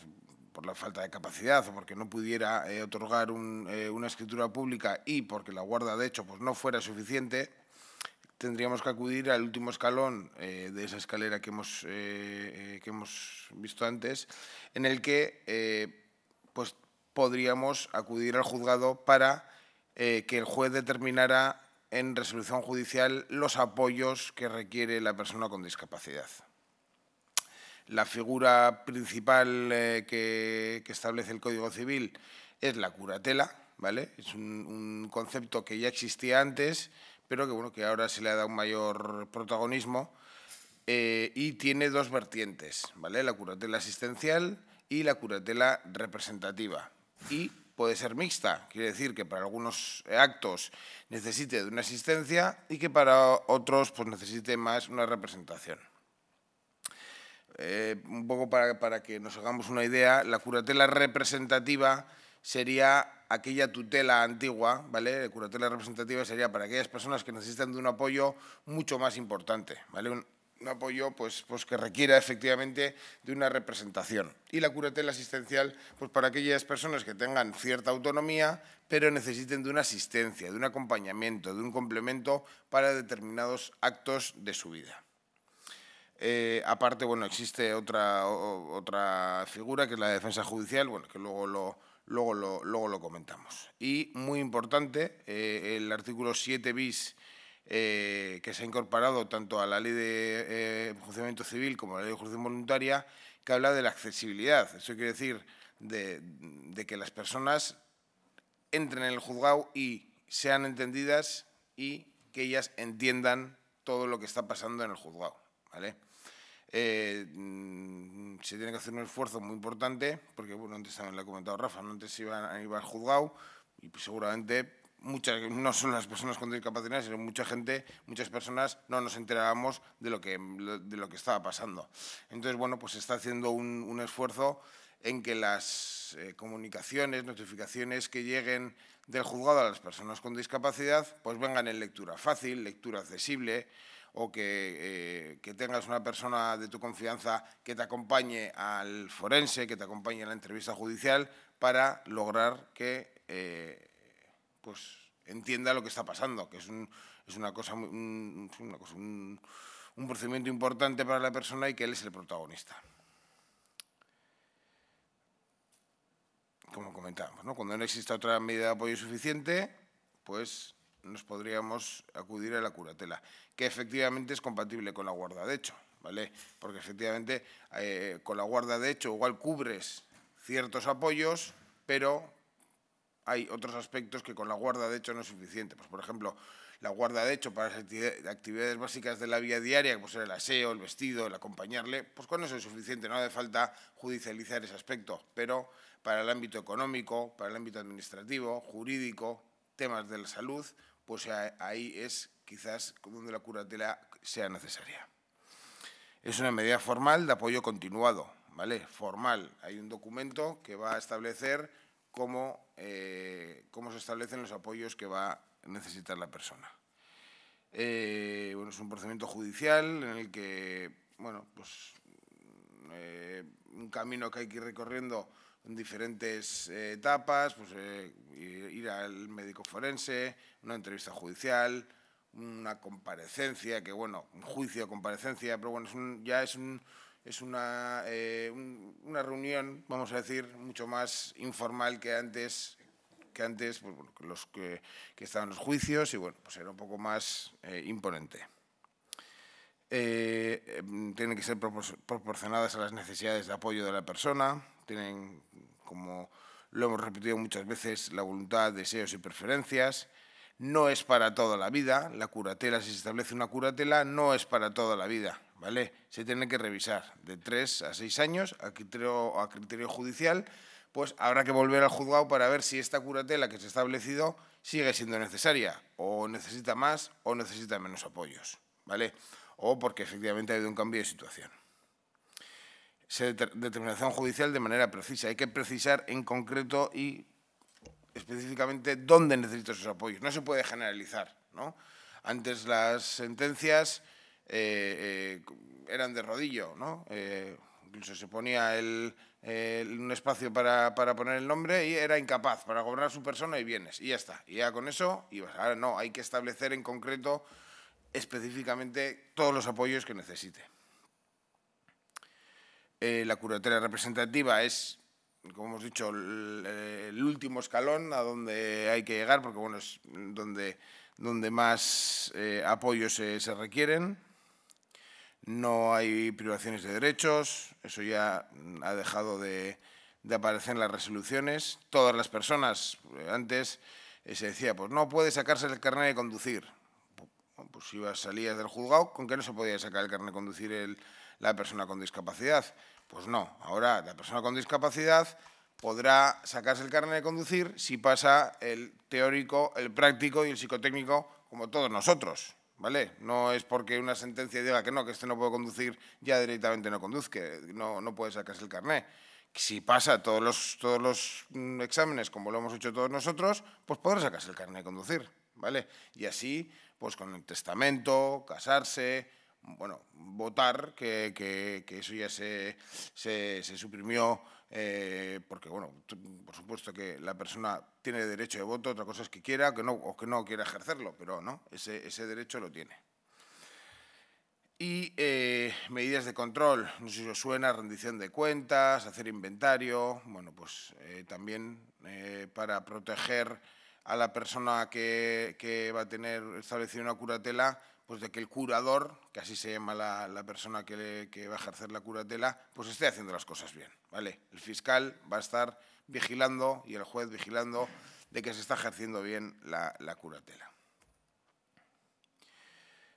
la falta de capacidad o porque no pudiera eh, otorgar eh, una escritura pública y porque la guarda de hecho pues, no fuera suficiente, tendríamos que acudir al último escalón de esa escalera que hemos, que hemos visto antes, en el que pues podríamos acudir al juzgado para que el juez determinara en resolución judicial los apoyos que requiere la persona con discapacidad la figura principal eh, que, establece el Código Civil es la curatela, ¿vale? Es un, concepto que ya existía antes, pero que, bueno, que ahora se le ha dado un mayor protagonismo eh, y tiene dos vertientes, ¿vale? La curatela asistencial y la curatela representativa. Y puede ser mixta, quiere decir que para algunos actos necesite de una asistencia y que para otros pues, necesite más una representación. Eh, un poco para, que nos hagamos una idea, la curatela representativa sería aquella tutela antigua, ¿vale? La curatela representativa sería para aquellas personas que necesitan de un apoyo mucho más importante, ¿vale? Un, apoyo pues, pues que requiera efectivamente de una representación. Y la curatela asistencial pues para aquellas personas que tengan cierta autonomía, pero necesiten de una asistencia, de un acompañamiento, de un complemento para determinados actos de su vida. Eh, aparte, bueno, existe otra, otra figura que es la defensa judicial, bueno, que luego lo, luego luego lo comentamos. Y muy importante, eh, el artículo 7 bis eh, que se ha incorporado tanto a la ley de Juzgamiento civil como a la ley de jurisdicción voluntaria, que habla de la accesibilidad. Eso quiere decir de, de que las personas entren en el juzgado y sean entendidas y que ellas entiendan todo lo que está pasando en el juzgado. ¿vale? Eh, mm, se tiene que hacer un esfuerzo muy importante, porque bueno, antes también lo ha comentado Rafa, ¿no? antes iba, ir al juzgado y pues, seguramente muchas, no son las personas con discapacidad, sino mucha gente, muchas personas no nos enterábamos de lo que, de lo que estaba pasando. Entonces, bueno, pues se está haciendo un, esfuerzo en que las eh, comunicaciones, notificaciones que lleguen del juzgado a las personas con discapacidad, pues vengan en lectura fácil, lectura accesible, o eh, que, tengas una persona de tu confianza que te acompañe al forense, que te acompañe a la entrevista judicial, para lograr que eh, pues, entienda lo que está pasando, que es, un, una cosa, un, un, procedimiento importante para la persona y que él es el protagonista. Como comentábamos, cuando no exista otra medida de apoyo suficiente, pues nos podríamos acudir a la curatela, que efectivamente es compatible con la guarda de hecho, ¿vale? Porque efectivamente eh, con la guarda de hecho igual cubres ciertos apoyos, pero hay otros aspectos que con la guarda de hecho no es suficiente. Pues, por ejemplo, la guarda de hecho para las actividades básicas de la vida diaria, como pues, ser el aseo, el vestido, el acompañarle, pues con eso es suficiente, no hace falta judicializar ese aspecto, pero para el ámbito económico, para el ámbito administrativo, jurídico, temas de la salud, pues ahí es quizás donde la curatela sea necesaria. Es una medida formal de apoyo continuado, ¿vale? Formal. Hay un documento que va a establecer cómo, eh, se establecen los apoyos que va a necesitar la persona. Eh, bueno, es un procedimiento judicial en el que, bueno, pues eh, un camino que hay que ir recorriendo diferentes eh, etapas, pues, eh, ir al médico forense, una entrevista judicial, una comparecencia, que bueno, un juicio, comparecencia, pero bueno, ya es, es eh, una, reunión, vamos a decir, mucho más informal que antes, que antes pues los que, estaban los juicios y bueno, pues era un poco más imponente. Em, tienen que ser proporcionadas a las necesidades de apoyo de la persona, tienen, como lo hemos repetido muchas veces, la voluntad, deseos y preferencias. No es para toda la vida, la curatela, si se establece una curatela, no es para toda la vida, ¿vale? Se tiene que revisar de tres a seis años a criterio, a criterio judicial, pues habrá que volver al juzgado para ver si esta curatela que se ha establecido sigue siendo necesaria, o necesita más o necesita menos apoyos, ¿vale? O porque efectivamente ha habido un cambio de situación determinación judicial de manera precisa. Hay que precisar en concreto y específicamente dónde necesita esos apoyos. No se puede generalizar. ¿no? Antes las sentencias eh, eh, eran de rodillo, ¿no? Eh, incluso se ponía el, un espacio para, poner el nombre y era incapaz para gobernar su persona y bienes. Y ya está. Y ya con eso Ahora no, hay que establecer en concreto específicamente todos los apoyos que necesite. Eh, la curatoria representativa es, como hemos dicho, el, último escalón a donde hay que llegar, porque bueno, es donde, donde más eh, apoyos se, requieren. No hay privaciones de derechos, eso ya ha dejado de, aparecer en las resoluciones. Todas las personas, eh, antes se decía, pues no puede sacarse el carnet de conducir. Pues ibas, salías del juzgado, ¿con qué no se podía sacar el carnet de conducir el, la persona con discapacidad. Pues no, ahora la persona con discapacidad podrá sacarse el carnet de conducir si pasa el teórico, el práctico y el psicotécnico como todos nosotros, ¿vale? No es porque una sentencia diga que no, que este no puede conducir, ya directamente no conduzca, no, no puede sacarse el carnet. Si pasa todos los, todos los mm, exámenes como lo hemos hecho todos nosotros, pues podrá sacarse el carnet de conducir, ¿vale? Y así, pues con el testamento, casarse, bueno, votar, que, eso ya se, suprimió, eh, porque, bueno, por supuesto que la persona tiene derecho de voto, otra cosa es que quiera que no, o que no quiera ejercerlo, pero no, ese, derecho lo tiene. Y eh, medidas de control, no sé si os suena, rendición de cuentas, hacer inventario, bueno, pues eh, también para proteger a la persona que, que va a tener establecido una curatela, pues de que el curador, que así se llama la, persona que, va a ejercer la curatela, pues esté haciendo las cosas bien, ¿vale? El fiscal va a estar vigilando y el juez vigilando de que se está ejerciendo bien la, curatela.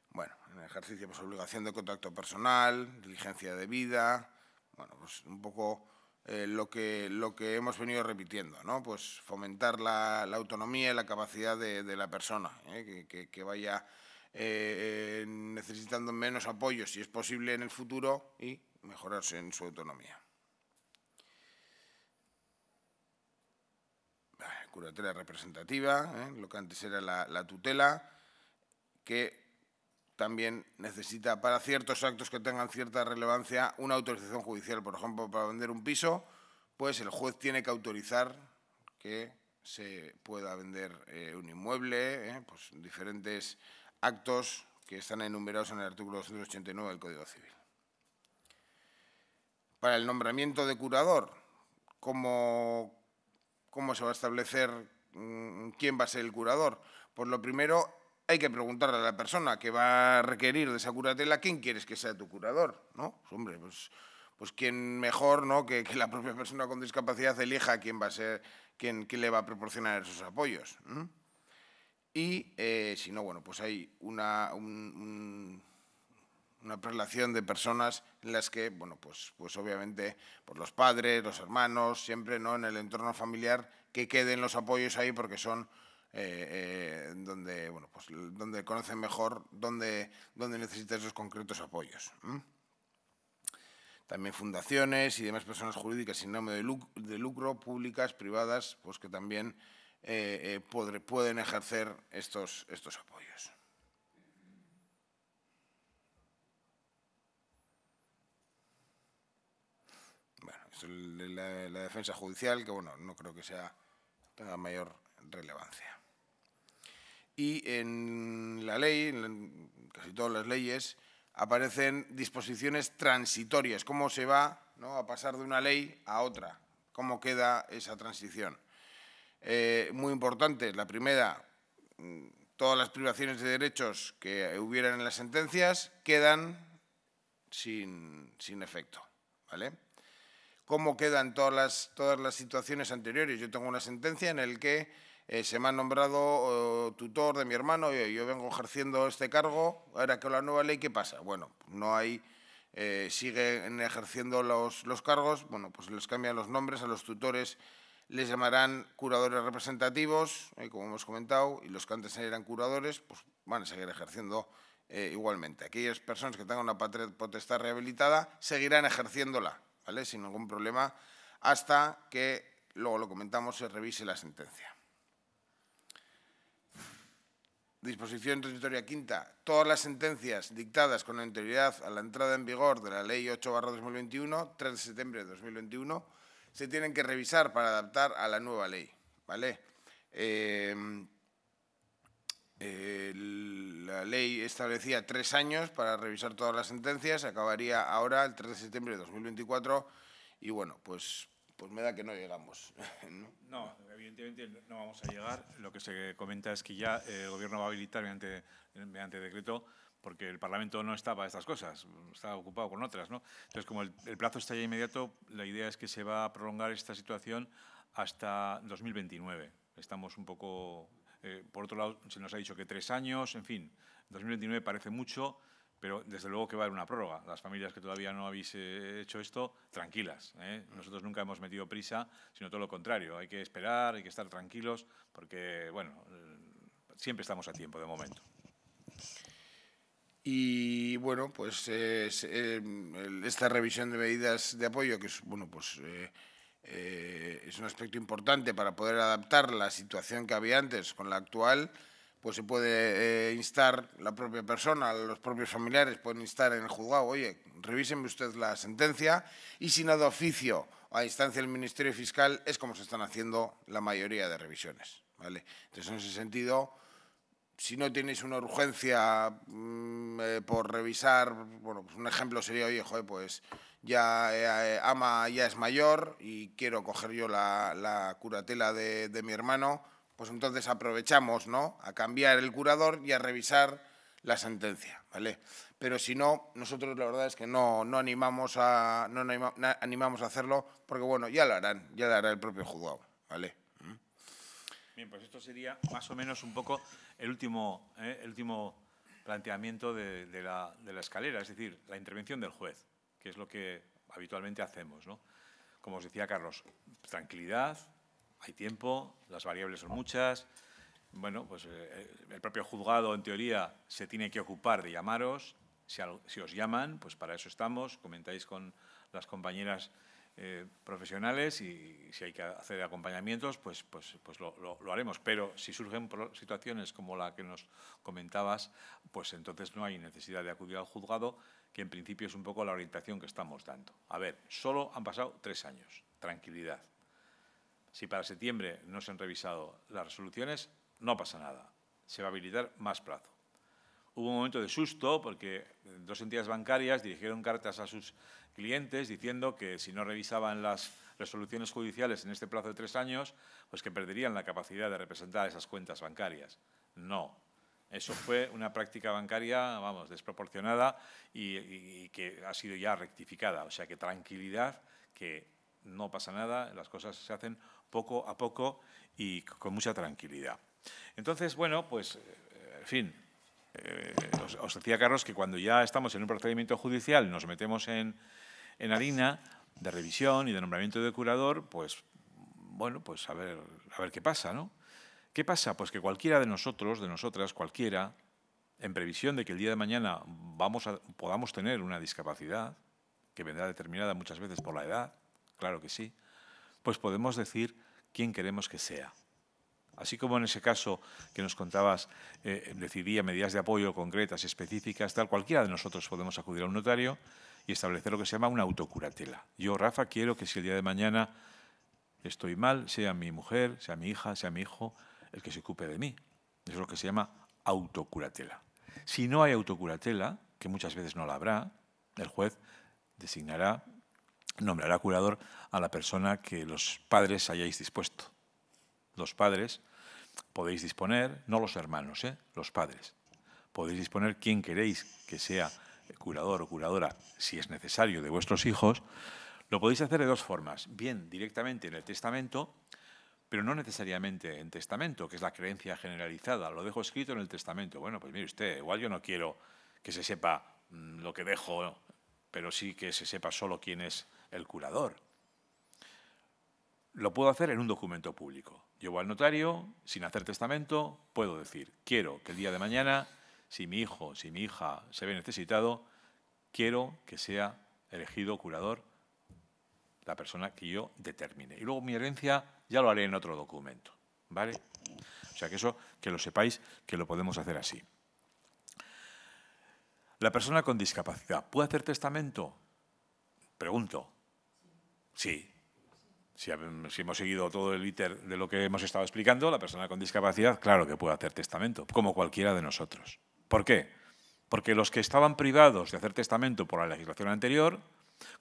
Bueno, en el ejercicio, pues obligación de contacto personal, diligencia de vida, bueno, pues un poco eh, lo, que, lo que hemos venido repitiendo, ¿no? Pues fomentar la, autonomía y la capacidad de, la persona, ¿eh? que vaya eh, eh, necesitando menos apoyo si es posible en el futuro y mejorarse en su autonomía. Curatela representativa, ¿eh? lo que antes era la, tutela, que también necesita para ciertos actos que tengan cierta relevancia una autorización judicial. Por ejemplo, para vender un piso, pues el juez tiene que autorizar que se pueda vender un inmueble, pues diferentes actos que están enumerados en el artículo 289 del Código Civil. Para el nombramiento de curador, ¿cómo, se va a establecer mm, quién va a ser el curador? Pues lo primero, hay que preguntarle a la persona que va a requerir de esa curatela quién quieres que sea tu curador, ¿no? Pues, hombre, pues, pues quién mejor ¿no? Que, la propia persona con discapacidad elija quién va a ser, quién, quién le va a proporcionar esos apoyos. Y eh, si no, bueno, pues hay una, una relación de personas en las que, bueno, pues, pues obviamente por pues los padres, los hermanos, siempre ¿no? en el entorno familiar, que queden los apoyos ahí porque son eh, eh, donde, bueno, pues, donde conocen mejor, donde, donde necesitan esos concretos apoyos. También fundaciones y demás personas jurídicas sin nombre de lucro públicas, privadas, pues que también eh, eh, pueden ejercer estos, estos apoyos. Bueno, es la, defensa judicial, que bueno, no creo que sea tenga mayor relevancia. Y en la ley, en casi todas las leyes, aparecen disposiciones transitorias, cómo se va a pasar de una ley a otra, cómo queda esa transición. Eh, muy importante, La primera, mm, todas las privaciones de derechos que hubieran en las sentencias quedan sin, sin efecto. ¿vale? ¿Cómo quedan todas las, todas las situaciones anteriores? Yo tengo una sentencia en la que eh, se me ha nombrado oh, tutor de mi hermano, y yo vengo ejerciendo este cargo, ahora que la nueva ley, ¿qué pasa? Bueno, no hay... Eh, siguen ejerciendo los, los, cargos, bueno, pues les cambian los nombres a los tutores les llamarán curadores representativos, eh, como hemos comentado, y los que antes eran curadores pues van a seguir ejerciendo eh, igualmente. Aquellas personas que tengan una potestad rehabilitada seguirán ejerciéndola, ¿vale? sin ningún problema, hasta que, luego lo comentamos, se revise la sentencia. Disposición transitoria quinta. Todas las sentencias dictadas con anterioridad a la entrada en vigor de la Ley 8-2021, 3 de septiembre de 2021, se tienen que revisar para adaptar a la nueva ley. ¿vale? Eh, eh, la ley establecía tres años para revisar todas las sentencias, acabaría ahora el 3 de septiembre de 2024 y bueno, pues, pues me da que no llegamos. (laughs) ¿no? evidentemente no vamos a llegar. Lo que se comenta es que ya eh, el Gobierno va a habilitar mediante decreto porque el Parlamento no estaba a estas cosas, estaba ocupado con otras. ¿no? Entonces, como el, plazo está ya inmediato, la idea es que se va a prolongar esta situación hasta 2029. Estamos un poco... Eh, por otro lado, se nos ha dicho que tres años, en fin, 2029 parece mucho, pero desde luego que va a haber una prórroga. Las familias que todavía no habéis eh, hecho esto, tranquilas. ¿eh? Nosotros nunca hemos metido prisa, sino todo lo contrario. Hay que esperar, hay que estar tranquilos, porque, bueno, siempre estamos a tiempo de momento. Y bueno, pues em, esta revisión de medidas de apoyo, que es, pues, eh, eh, es un aspecto importante para poder adaptar la situación que había antes con la actual, pues se puede eh, instar la propia persona, los propios familiares pueden instar en el juzgado, oye, revísenme usted la sentencia y si no da oficio a instancia del Ministerio Fiscal es como se están haciendo la mayoría de revisiones. ¿vale? Entonces, en ese sentido, si no tienes una urgencia mm, eh, por revisar, bueno, pues un ejemplo sería, oye, joder, pues ya eh, ama ya es mayor y quiero coger yo la, curatela de, mi hermano, pues entonces aprovechamos, ¿no? A cambiar el curador y a revisar la sentencia, ¿vale? Pero si no, nosotros la verdad es que no, no, animamos, a, animamos a hacerlo porque, bueno, ya lo harán, ya lo hará el propio juzgado, ¿vale? Bien, pues esto sería más o menos un poco el último, eh, el último planteamiento de, la, escalera, es decir, la intervención del juez, que es lo que habitualmente hacemos. Como os decía Carlos, tranquilidad, hay tiempo, las variables son muchas. Bueno, pues eh, el propio juzgado, en teoría, se tiene que ocupar de llamaros. si os llaman, pues para eso estamos. Comentáis con las compañeras eh, profesionales y si hay que hacer acompañamientos, pues, pues, pues lo, lo, haremos. Pero si surgen situaciones como la que nos comentabas, pues entonces no hay necesidad de acudir al juzgado, que en principio es un poco la orientación que estamos dando. A ver, solo han pasado tres años. Tranquilidad. Si para septiembre no se han revisado las resoluciones, no pasa nada. Se va a habilitar más plazo. Hubo un momento de susto porque dos entidades bancarias dirigieron cartas a sus clientes diciendo que si no revisaban las resoluciones judiciales en este plazo de tres años, pues que perderían la capacidad de representar esas cuentas bancarias. No. Eso fue una práctica bancaria, vamos, desproporcionada y, que ha sido ya rectificada. O sea que tranquilidad, que no pasa nada, las cosas se hacen poco a poco y con mucha tranquilidad. Entonces, bueno, pues, eh, en fin, eh, os, decía Carlos que cuando ya estamos en un procedimiento judicial nos metemos en, harina de revisión y de nombramiento de curador, pues bueno, pues a ver, qué pasa, ¿no? ¿Qué pasa? Pues que cualquiera de nosotros, de nosotras, cualquiera, en previsión de que el día de mañana vamos podamos tener una discapacidad, que vendrá determinada muchas veces por la edad, claro que sí, pues podemos decir quién queremos que sea. Así como en ese caso que nos contabas, eh, decidía medidas de apoyo concretas, específicas, tal, cualquiera de nosotros podemos acudir a un notario y establecer lo que se llama una autocuratela. Yo, Rafa, quiero que si el día de mañana estoy mal, sea mi mujer, sea mi hija, sea mi hijo, el que se ocupe de mí. es lo que se llama autocuratela. Si no hay autocuratela, que muchas veces no la habrá, el juez designará, nombrará curador a la persona que los padres hayáis dispuesto los padres, podéis disponer, no los hermanos, ¿eh? los padres, podéis disponer quién queréis que sea curador o curadora, si es necesario, de vuestros hijos, lo podéis hacer de dos formas. Bien directamente en el testamento, pero no necesariamente en testamento, que es la creencia generalizada. Lo dejo escrito en el testamento. Bueno, pues mire usted, igual yo no quiero que se sepa mm, lo que dejo, pero sí que se sepa solo quién es el curador lo puedo hacer en un documento público. Llevo al notario, sin hacer testamento, puedo decir, quiero que el día de mañana, si mi hijo, si mi hija se ve necesitado, quiero que sea elegido curador la persona que yo determine. Y luego mi herencia ya lo haré en otro documento, ¿vale? O sea, que eso, que lo sepáis, que lo podemos hacer así. La persona con discapacidad, ¿puede hacer testamento? Pregunto. Sí, si, hemos seguido todo el íter de lo que hemos estado explicando, la persona con discapacidad, claro que puede hacer testamento, como cualquiera de nosotros. ¿Por qué? Porque los que estaban privados de hacer testamento por la legislación anterior,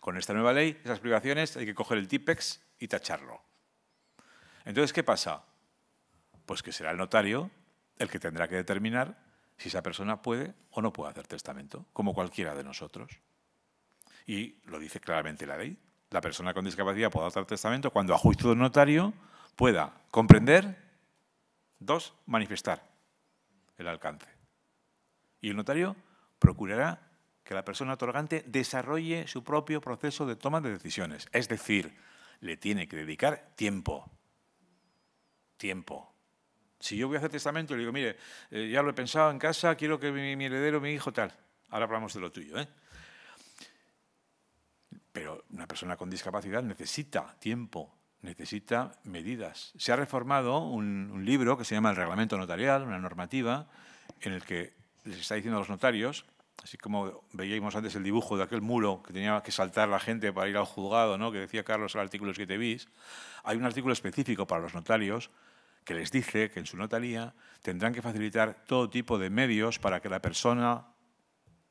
con esta nueva ley, esas privaciones hay que coger el TIPEX y tacharlo. Entonces, ¿qué pasa? Pues que será el notario el que tendrá que determinar si esa persona puede o no puede hacer testamento, como cualquiera de nosotros. Y lo dice claramente la ley la persona con discapacidad podrá dar testamento cuando a juicio del notario pueda comprender, dos, manifestar el alcance. Y el notario procurará que la persona otorgante desarrolle su propio proceso de toma de decisiones. Es decir, le tiene que dedicar tiempo. Tiempo. Si yo voy a hacer testamento y le digo, mire, eh, ya lo he pensado en casa, quiero que mi heredero, mi hijo tal. Ahora hablamos de lo tuyo, ¿eh? Pero una persona con discapacidad necesita tiempo, necesita medidas. Se ha reformado un, libro que se llama el Reglamento Notarial, una normativa, en el que les está diciendo a los notarios así como veíamos antes el dibujo de aquel muro que tenía que saltar la gente para ir al juzgado, ¿no? que decía Carlos el artículo te bis, hay un artículo específico para los notarios que les dice que en su notaría tendrán que facilitar todo tipo de medios para que la persona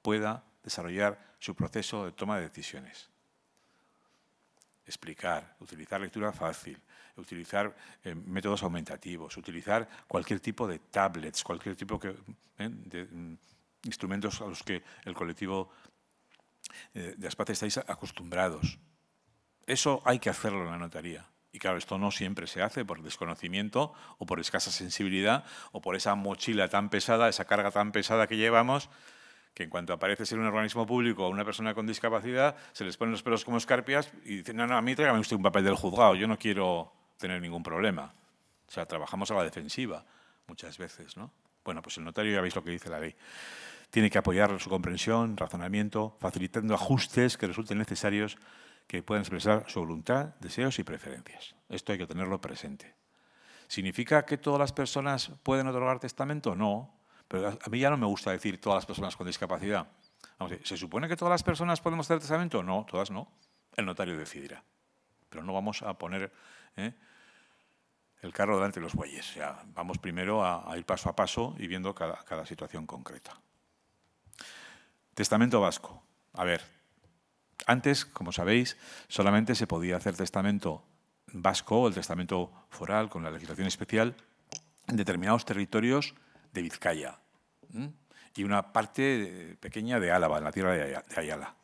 pueda desarrollar su proceso de toma de decisiones explicar, utilizar lectura fácil, utilizar eh, métodos aumentativos, utilizar cualquier tipo de tablets, cualquier tipo eh, de mm, instrumentos a los que el colectivo eh, de partes estáis acostumbrados. Eso hay que hacerlo en la notaría. Y claro, esto no siempre se hace por desconocimiento o por escasa sensibilidad o por esa mochila tan pesada, esa carga tan pesada que llevamos, que en cuanto aparece ser un organismo público o una persona con discapacidad, se les ponen los pelos como escarpias y dicen, no, no, a mí me usted un papel del juzgado, yo no quiero tener ningún problema. O sea, trabajamos a la defensiva muchas veces, ¿no? Bueno, pues el notario ya veis lo que dice la ley. Tiene que apoyar su comprensión, razonamiento, facilitando ajustes que resulten necesarios que puedan expresar su voluntad, deseos y preferencias. Esto hay que tenerlo presente. ¿Significa que todas las personas pueden otorgar testamento? No, pero a mí ya no me gusta decir todas las personas con discapacidad. ¿se supone que todas las personas podemos hacer testamento? No, todas no. El notario decidirá. Pero no vamos a poner ¿eh? el carro delante de los bueyes. vamos primero a, ir paso a paso y viendo cada, cada situación concreta. Testamento vasco. A ver, antes, como sabéis, solamente se podía hacer testamento vasco, el testamento foral, con la legislación especial, en determinados territorios de Vizcaya y una parte pequeña de Álava, en la tierra de Ayala.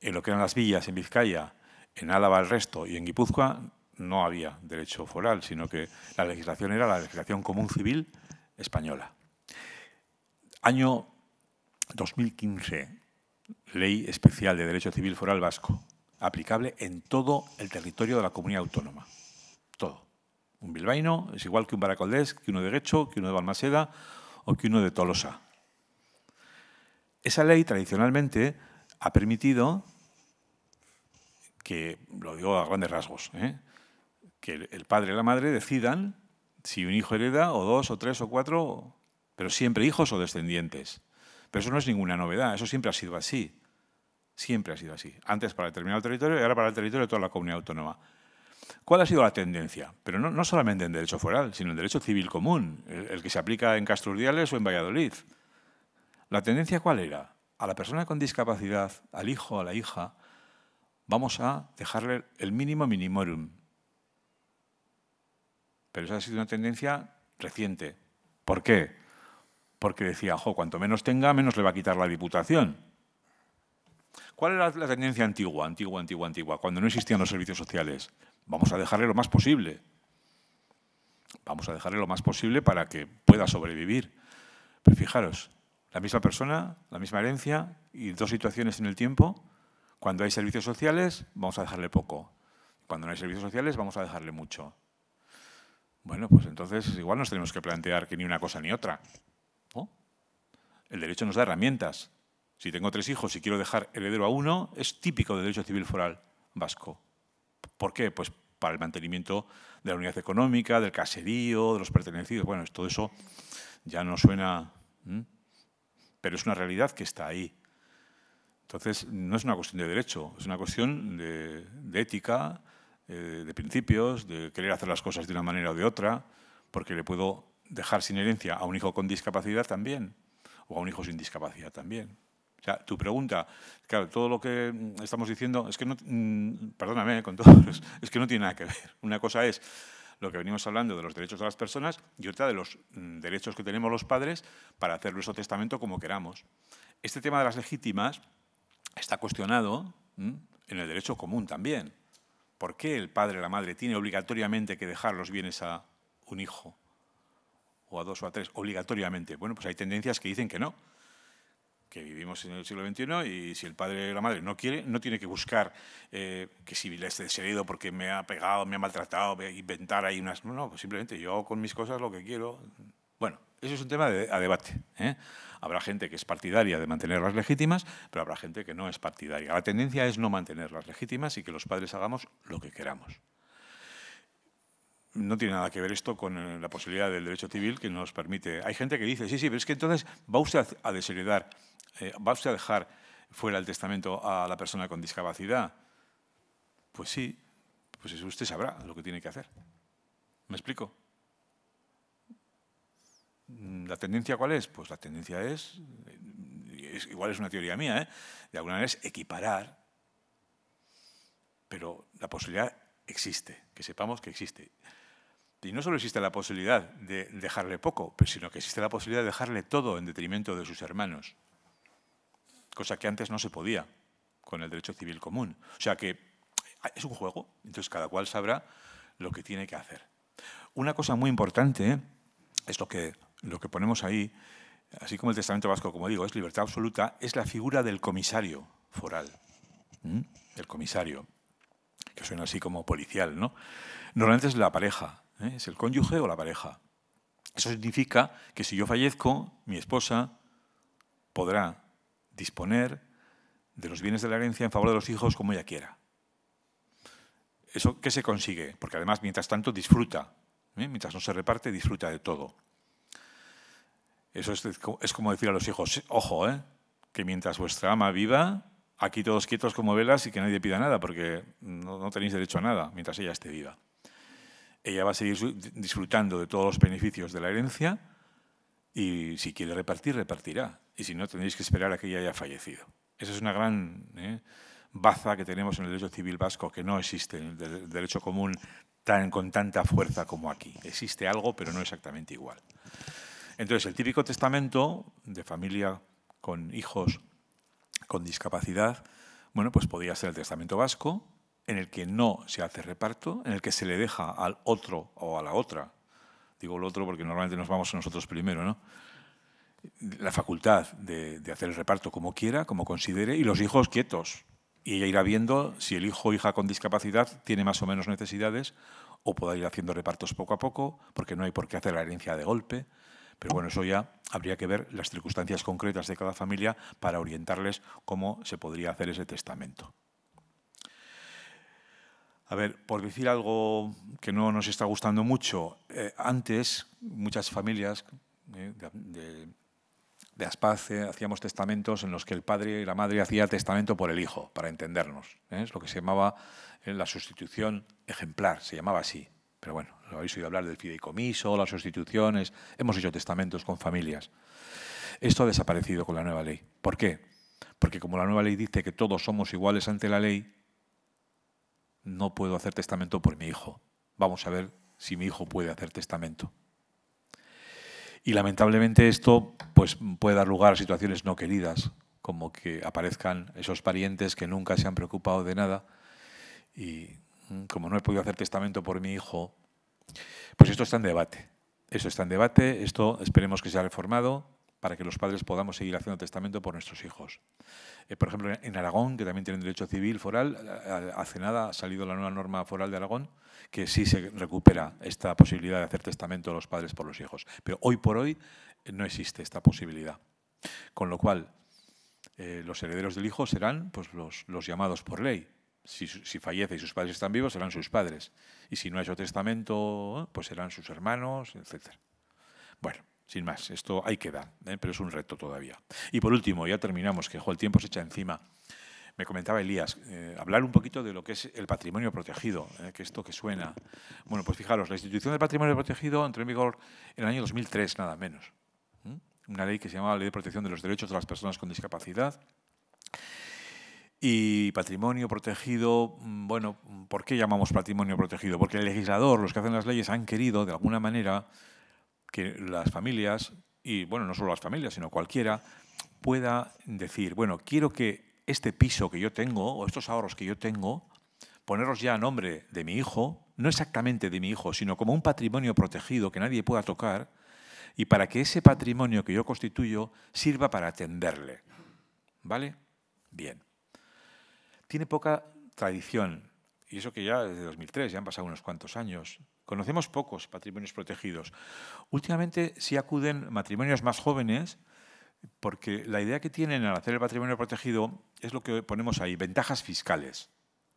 En lo que eran las villas en Vizcaya, en Álava el resto y en Guipúzcoa no había derecho foral, sino que la legislación era la legislación común civil española. Año 2015, Ley Especial de Derecho Civil Foral Vasco, aplicable en todo el territorio de la comunidad autónoma. Todo. Un bilbaíno es igual que un baracaldés, que uno de Guecho, que uno de Balmaseda o que uno de Tolosa. Esa ley tradicionalmente ha permitido que, lo digo a grandes rasgos, ¿eh? que el padre y la madre decidan si un hijo hereda o dos o tres o cuatro, pero siempre hijos o descendientes. Pero eso no es ninguna novedad, eso siempre ha sido así. Siempre ha sido así. Antes para determinado territorio y ahora para el territorio de toda la comunidad autónoma. ¿Cuál ha sido la tendencia? Pero no, solamente en derecho foral, sino en derecho civil común, el, que se aplica en Casturdiales o en Valladolid. ¿La tendencia cuál era? A la persona con discapacidad, al hijo, a la hija, vamos a dejarle el mínimo minimorum. Pero esa ha sido una tendencia reciente. ¿Por qué? Porque decía, jo, cuanto menos tenga, menos le va a quitar la diputación. ¿Cuál era la tendencia antigua, antigua, antigua, antigua, cuando no existían los servicios sociales? Vamos a dejarle lo más posible. Vamos a dejarle lo más posible para que pueda sobrevivir. Pero fijaros, la misma persona, la misma herencia y dos situaciones en el tiempo. Cuando hay servicios sociales, vamos a dejarle poco. Cuando no hay servicios sociales, vamos a dejarle mucho. Bueno, pues entonces igual nos tenemos que plantear que ni una cosa ni otra. El derecho nos da herramientas. Si tengo tres hijos y quiero dejar heredero a uno, es típico del derecho civil foral vasco. ¿Por qué? Pues para el mantenimiento de la unidad económica, del caserío, de los pertenecidos. Bueno, todo eso ya no suena, pero es una realidad que está ahí. Entonces, no es una cuestión de derecho, es una cuestión de, ética, eh, de principios, de querer hacer las cosas de una manera o de otra, porque le puedo dejar sin herencia a un hijo con discapacidad también, o a un hijo sin discapacidad también. O sea, tu pregunta, claro, todo lo que mm, estamos diciendo es que no, mm, perdóname eh, con todos, (laughs) es que no tiene nada que ver. Una cosa es lo que venimos hablando de los derechos de las personas y otra de los mm, derechos que tenemos los padres para hacer nuestro testamento como queramos. Este tema de las legítimas está cuestionado en el derecho común también. ¿Por qué el padre o la madre tiene obligatoriamente que dejar los bienes a un hijo o a dos o a tres? Obligatoriamente. Bueno, pues hay tendencias que dicen que no, que vivimos en el siglo XXI y si el padre o la madre no quiere, no tiene que buscar eh, que si le he desherido porque me ha pegado, me ha maltratado, inventar ahí unas... No, no, pues simplemente yo con mis cosas lo que quiero. Bueno, eso es un tema de, a debate. ¿eh? Habrá gente que es partidaria de mantenerlas legítimas, pero habrá gente que no es partidaria. La tendencia es no mantenerlas legítimas y que los padres hagamos lo que queramos. No tiene nada que ver esto con eh, la posibilidad del derecho civil que nos permite... Hay gente que dice, sí, sí, pero es que entonces va usted a desheredar eh, ¿va usted a dejar fuera el testamento a la persona con discapacidad? Pues sí, pues eso usted sabrá lo que tiene que hacer. ¿Me explico? Mm, ¿La tendencia cuál es? Pues la tendencia es, eh, igual es una teoría mía, ¿eh? de alguna manera es equiparar, pero la posibilidad existe, que sepamos que existe. Y no solo existe la posibilidad de dejarle poco, sino que existe la posibilidad de dejarle todo en detrimento de sus hermanos cosa que antes no se podía con el derecho civil común. O sea que eh, es un juego, entonces cada cual sabrá lo que tiene que hacer. Una cosa muy importante eh, es lo que, lo que ponemos ahí, así como el testamento vasco, como digo, es libertad absoluta, es la figura del comisario foral. El comisario, que suena así como policial, ¿no? Normalmente es la pareja, ¿eh? es el cónyuge o la pareja. Eso significa que si yo fallezco, mi esposa podrá disponer de los bienes de la herencia en favor de los hijos como ella quiera. ¿Eso qué se consigue? Porque además, mientras tanto, disfruta. ¿eh? Mientras no se reparte, disfruta de todo. Eso es, como decir a los hijos, ojo, ¿eh? que mientras vuestra ama viva, aquí todos quietos como velas y que nadie pida nada, porque no tenéis derecho a nada mientras ella esté viva. Ella va a seguir disfrutando de todos los beneficios de la herencia y si quiere repartir, repartirá y si no tendréis que esperar a que ella haya fallecido. Esa es una gran ¿eh? baza que tenemos en el derecho civil vasco que no existe en el derecho común tan, con tanta fuerza como aquí. Existe algo, pero no exactamente igual. Entonces, el típico testamento de familia con hijos con discapacidad, bueno, pues podría ser el testamento vasco, en el que no se hace reparto, en el que se le deja al otro o a la otra. Digo el otro porque normalmente nos vamos a nosotros primero, ¿no? la facultad de, hacer el reparto como quiera, como considere, y los hijos quietos. Y ella irá viendo si el hijo o hija con discapacidad tiene más o menos necesidades o podrá ir haciendo repartos poco a poco, porque no hay por qué hacer la herencia de golpe. Pero bueno, eso ya habría que ver las circunstancias concretas de cada familia para orientarles cómo se podría hacer ese testamento. A ver, por decir algo que no nos está gustando mucho, eh, antes muchas familias eh, de de Aspaz hacíamos testamentos en los que el padre y la madre hacía testamento por el hijo, para entendernos. ¿eh? Es lo que se llamaba eh, la sustitución ejemplar, se llamaba así. Pero bueno, lo habéis oído hablar del fideicomiso, las sustituciones, hemos hecho testamentos con familias. Esto ha desaparecido con la nueva ley. ¿Por qué? Porque como la nueva ley dice que todos somos iguales ante la ley, no puedo hacer testamento por mi hijo. Vamos a ver si mi hijo puede hacer testamento. Y lamentablemente esto pues, puede dar lugar a situaciones no queridas, como que aparezcan esos parientes que nunca se han preocupado de nada y mm, como no he podido hacer testamento por mi hijo, pues esto está en debate. Esto está en debate, esto esperemos que sea reformado, para que los padres podamos seguir haciendo testamento por nuestros hijos. Eh, por ejemplo, en Aragón, que también tienen derecho civil foral, hace nada ha salido la nueva norma foral de Aragón, que sí se recupera esta posibilidad de hacer testamento a los padres por los hijos. Pero hoy por hoy eh, no existe esta posibilidad. Con lo cual, eh, los herederos del hijo serán pues, los, llamados por ley, si, si, fallece y sus padres están vivos, serán sus padres. Y si no ha hecho testamento, pues serán sus hermanos, etc. Bueno, sin más, esto hay que dar, ¿eh? pero es un reto todavía. Y por último, ya terminamos, que el tiempo se echa encima. Me comentaba Elías, eh, hablar un poquito de lo que es el patrimonio protegido, ¿eh? que esto que suena. Bueno, pues fijaros, la institución del patrimonio protegido entró en vigor en el año 2003, nada menos. Una ley que se llamaba Ley de Protección de los Derechos de las Personas con Discapacidad. Y patrimonio protegido, mm, bueno, ¿por qué llamamos patrimonio protegido? Porque el legislador, los que hacen las leyes, han querido, de alguna manera, que las familias, y bueno, no solo las familias, sino cualquiera, pueda decir, bueno, quiero que este piso que yo tengo o estos ahorros que yo tengo, ponerlos ya a nombre de mi hijo, no exactamente de mi hijo, sino como un patrimonio protegido que nadie pueda tocar, y para que ese patrimonio que yo constituyo sirva para atenderle. ¿Vale? Bien. Tiene poca tradición, y eso que ya desde 2003, ya han pasado unos cuantos años, Conocemos pocos patrimonios protegidos. Últimamente sí acuden matrimonios más jóvenes porque la idea que tienen al hacer el patrimonio protegido es lo que ponemos ahí, ventajas fiscales.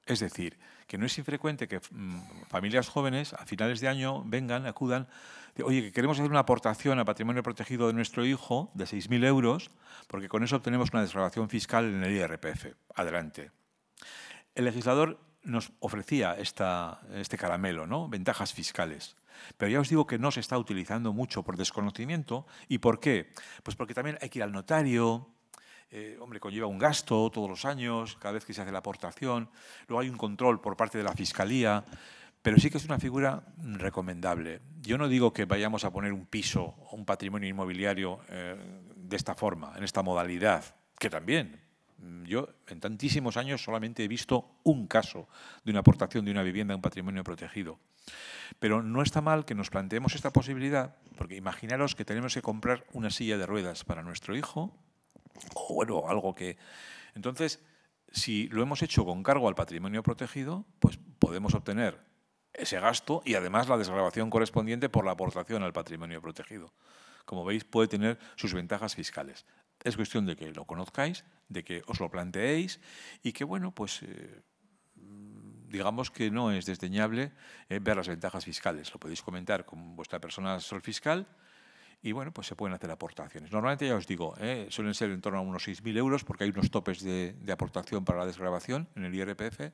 Es decir, que no es infrecuente que mm, familias jóvenes a finales de año vengan, acudan, oye, que queremos hacer una aportación al patrimonio protegido de nuestro hijo de 6.000 euros, porque con eso obtenemos una desgravación fiscal en el IRPF. Adelante. El legislador nos ofrecía esta, este caramelo, ¿no? ventajas fiscales. Pero ya os digo que no se está utilizando mucho por desconocimiento. ¿Y por qué? Pues porque también hay que ir al notario, eh, hombre, conlleva un gasto todos los años, cada vez que se hace la aportación, luego hay un control por parte de la Fiscalía, pero sí que es una figura recomendable. Yo no digo que vayamos a poner un piso o un patrimonio inmobiliario eh, de esta forma, en esta modalidad, que también Mm, yo en tantísimos años solamente he visto un caso de una aportación de una vivienda a un patrimonio protegido. Pero no está mal que nos planteemos esta posibilidad, porque imaginaros que tenemos que comprar una silla de ruedas para nuestro hijo, o bueno, algo que... Entonces, si lo hemos hecho con cargo al patrimonio protegido, pues podemos obtener ese gasto y además la desgrabación correspondiente por la aportación al patrimonio protegido. Como veis, puede tener sus ventajas fiscales. Es cuestión de que lo conozcáis, de que os lo planteéis y que, bueno, pues eh, digamos que no es desdeñable eh, ver las ventajas fiscales. Lo podéis comentar con vuestra persona asesor fiscal y, bueno, pues se pueden hacer aportaciones. Normalmente, ya os digo, eh, suelen ser en torno a unos 6.000 euros porque hay unos topes de, de aportación para la desgrabación en el IRPF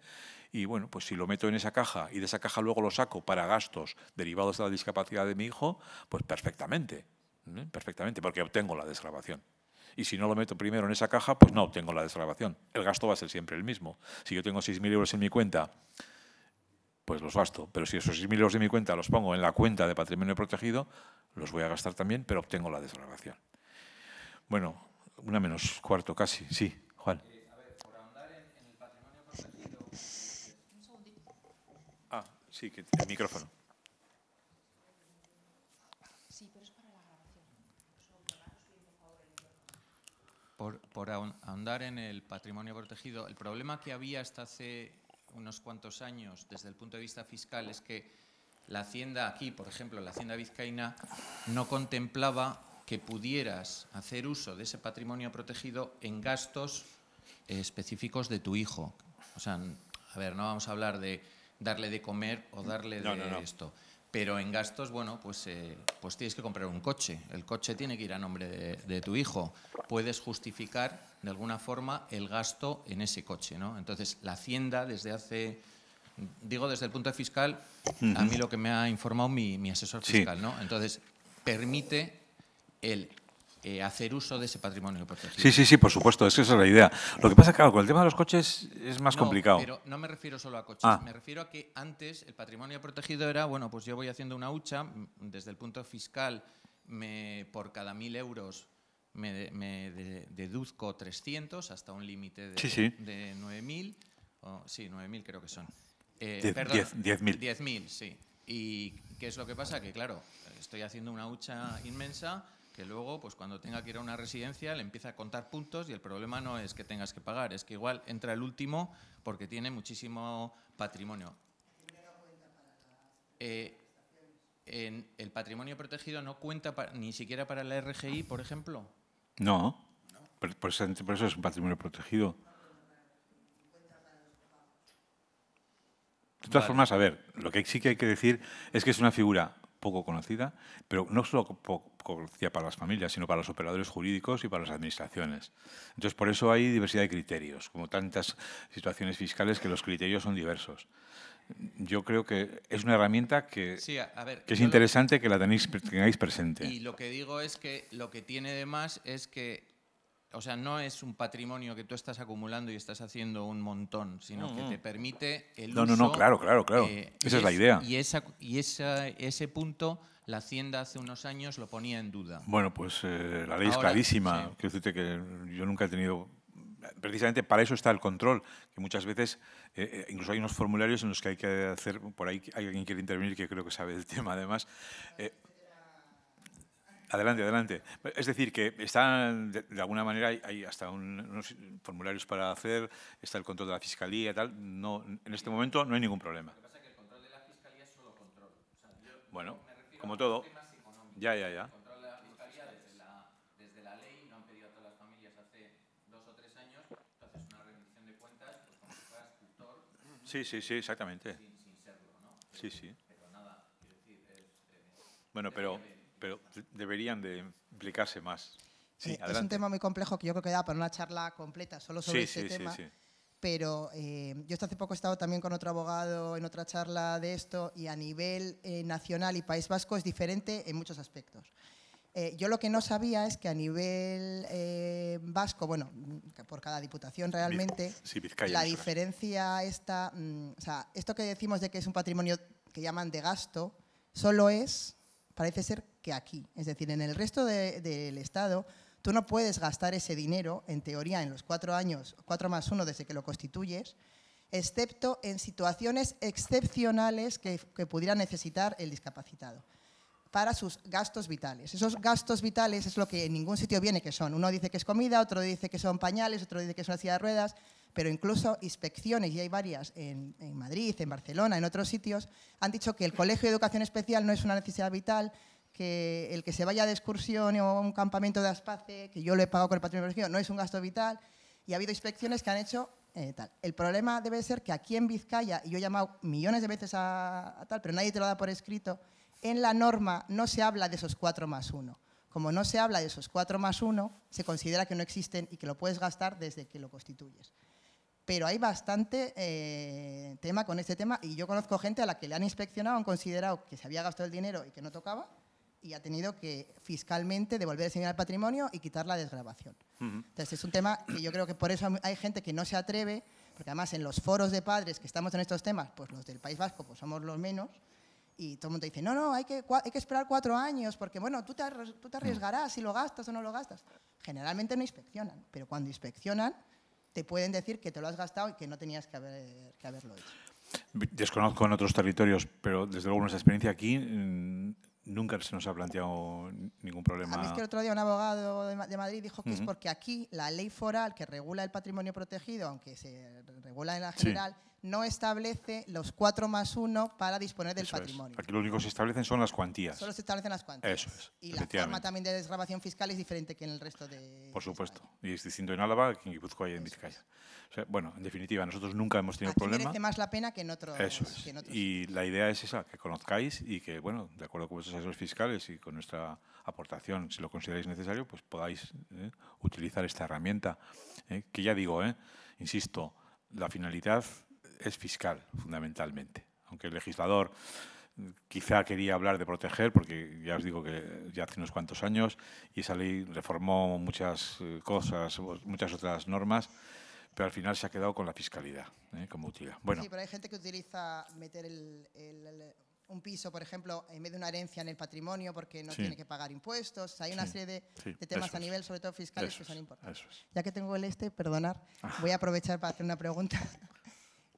y, bueno, pues si lo meto en esa caja y de esa caja luego lo saco para gastos derivados de la discapacidad de mi hijo, pues perfectamente, perfectamente, porque obtengo la desgrabación y si no lo meto primero en esa caja, pues no obtengo la desgrabación. El gasto va a ser siempre el mismo. Si yo tengo 6.000 euros en mi cuenta, pues los gasto. Pero si esos 6.000 euros de mi cuenta los pongo en la cuenta de patrimonio protegido, los voy a gastar también, pero obtengo la desgrabación. Bueno, una menos cuarto casi. Sí, Juan. Eh, a ver, por en el patrimonio protegido… Ah, sí, que el micrófono. por, por, ahondar en el patrimonio protegido, el problema que había hasta hace unos cuantos años desde el punto de vista fiscal es que la hacienda aquí, por ejemplo, la hacienda vizcaína, no contemplaba que pudieras hacer uso de ese patrimonio protegido en gastos específicos de tu hijo. O sea, a ver, no vamos a hablar de darle de comer o darle de esto. Pero en gastos, bueno, pues, eh, pues tienes que comprar un coche. El coche tiene que ir a nombre de, tu hijo. Puedes justificar de alguna forma el gasto en ese coche, ¿no? Entonces, la Hacienda desde hace, digo desde el punto de fiscal, a mí lo que me ha informado mi, asesor fiscal, ¿no? Entonces, permite el eh, hacer uso de ese patrimonio protegido. Sí, sí, sí, por supuesto, es que esa es la idea. Lo que pasa, claro, con el tema de los coches es más complicado. Pero no me refiero solo a coches, ah. me refiero a que antes el patrimonio protegido era, bueno, pues yo voy haciendo una hucha, desde el punto fiscal, me, por cada mil euros me, deduzco 300 hasta un límite de, de 9.000, sí, 9.000 creo que son. Eh, 10.000. 10.000, sí. ¿Y qué es lo que pasa? Que claro, estoy haciendo una hucha inmensa que luego, pues cuando tenga que ir a una residencia, le empieza a contar puntos y el problema no es que tengas que pagar, es que igual entra el último porque tiene muchísimo patrimonio. Eh, ¿El patrimonio protegido no cuenta ni siquiera para la RGI, por ejemplo? No, por, eso, es un patrimonio protegido. De todas formas, a ver, lo que sí que hay que decir es que es una figura poco conocida, pero no solo conocida para las familias, sino para los operadores jurídicos y para las administraciones. Entonces, por eso hay diversidad de criterios, como tantas situaciones fiscales que los criterios son diversos. Yo creo que es una herramienta que, es interesante que la tengáis presente. Y lo que digo es que lo que tiene de más es que o sea, no es un patrimonio que tú estás acumulando y estás haciendo un montón, sino que mm, mm. te permite el no, uso. No, no, claro, claro, claro. Eh, esa es, la idea. Y, y esa, ese punto la Hacienda hace unos años lo ponía en duda. Bueno, pues eh, la ley es clarísima. que yo nunca he tenido... Precisamente para eso está el control, que muchas veces eh, incluso hay unos formularios en los que hay que hacer, por ahí hay alguien que quiere intervenir que creo que sabe del tema además, Adelante, adelante. Es decir, que están, de, alguna manera, hay hasta unos formularios para hacer, está el control de la fiscalía y tal. No, en este momento no hay ningún problema. Lo que pasa es que el control de la fiscalía es solo control. O sea, yo bueno, me como todo. Ya, ya, ya. Sí, sí, sí, exactamente. Sin, serlo, ¿no? sí, sí. Pero nada, quiero decir, es, bueno, pero pero deberían de implicarse más. es un tema muy complejo que yo creo que da para una charla completa solo sobre este tema. pero eh, yo hace poco he estado también con otro abogado en otra charla de esto y a nivel eh, nacional y País Vasco es diferente en muchos aspectos. Eh, yo lo que no sabía es que a nivel vasco, bueno, por cada diputación realmente, la diferencia está, mm, o sea, esto que decimos de que es un patrimonio que llaman de gasto, solo es parece ser que aquí. Es decir, en el resto del Estado tú no puedes gastar ese dinero, en teoría, en los cuatro años, cuatro más uno desde que lo constituyes, excepto en situaciones excepcionales que, pudiera necesitar el discapacitado para sus gastos vitales. Esos gastos vitales es lo que en ningún sitio viene que son. Uno dice que es comida, otro dice que son pañales, otro dice que son silla de ruedas, pero incluso inspecciones, y hay varias en, Madrid, en Barcelona, en otros sitios, han dicho que el colegio de educación especial no es una necesidad vital, que el que se vaya de excursión o a un campamento de aspace, que yo lo he pagado con el patrimonio de no es un gasto vital, y ha habido inspecciones que han hecho eh, tal. El problema debe ser que aquí en Vizcaya, y yo he llamado millones de veces a, a tal, pero nadie te lo da por escrito, en la norma no se habla de esos cuatro más uno. Como no se habla de esos cuatro más uno, se considera que no existen y que lo puedes gastar desde que lo constituyes pero hay bastante eh, tema con este tema y yo conozco gente a la que le han inspeccionado, han considerado que se había gastado el dinero y que no tocaba y ha tenido que fiscalmente devolver el dinero al patrimonio y quitar la desgrabación. Entonces es un tema que yo creo que por eso hay gente que no se atreve, porque además en los foros de padres que estamos en estos temas, pues los del País Vasco pues somos los menos, y todo el mundo dice, no, no, hay que, hay que esperar cuatro años, porque bueno, tú te, tú te mm. arriesgarás si lo gastas o no lo gastas. Generalmente no inspeccionan, pero cuando inspeccionan te pueden decir que te lo has gastado y que no tenías que, haberlo hecho. Desconozco en otros territorios, pero desde luego nuestra experiencia aquí mm, nunca se nos ha planteado ningún problema. A mí es que el otro día un abogado de Madrid dijo que es porque aquí la ley foral que regula el patrimonio protegido, aunque se regula en la general, no establece los 4 más 1 para disponer del patrimonio. Aquí lo único que se establecen son las cuantías. Solo se establecen las cuantías. Eso es. Y la forma también de desgrabación fiscal es diferente que en el resto de. Por supuesto. Y es distinto en Álava que en Guipúzcoa y en Vizcaya. bueno, en definitiva, nosotros nunca hemos tenido problemas merece más la pena que en otros. Y la idea es esa, que conozcáis y que, bueno, de acuerdo con vuestros asesores fiscales y con nuestra aportación, si lo consideráis necesario, pues podáis eh, utilizar esta herramienta. Eh, que ya digo, eh, insisto, la finalidad es fiscal, fundamentalmente. Aunque el legislador mm, quizá quería hablar de proteger, porque ya os digo que ya hace unos cuantos años y esa ley reformó muchas eh, cosas, muchas otras normas, pero al final se ha quedado con la fiscalidad ¿eh? como utilidad. Bueno. Sí, pero hay gente que utiliza meter un piso, por ejemplo, en vez de una herencia en el patrimonio porque no tiene que pagar impuestos. Hay una serie de, temas a nivel, sobre todo fiscales, que son importantes. Ya que tengo el este, perdonar, (laughs) voy a aprovechar para hacer una pregunta.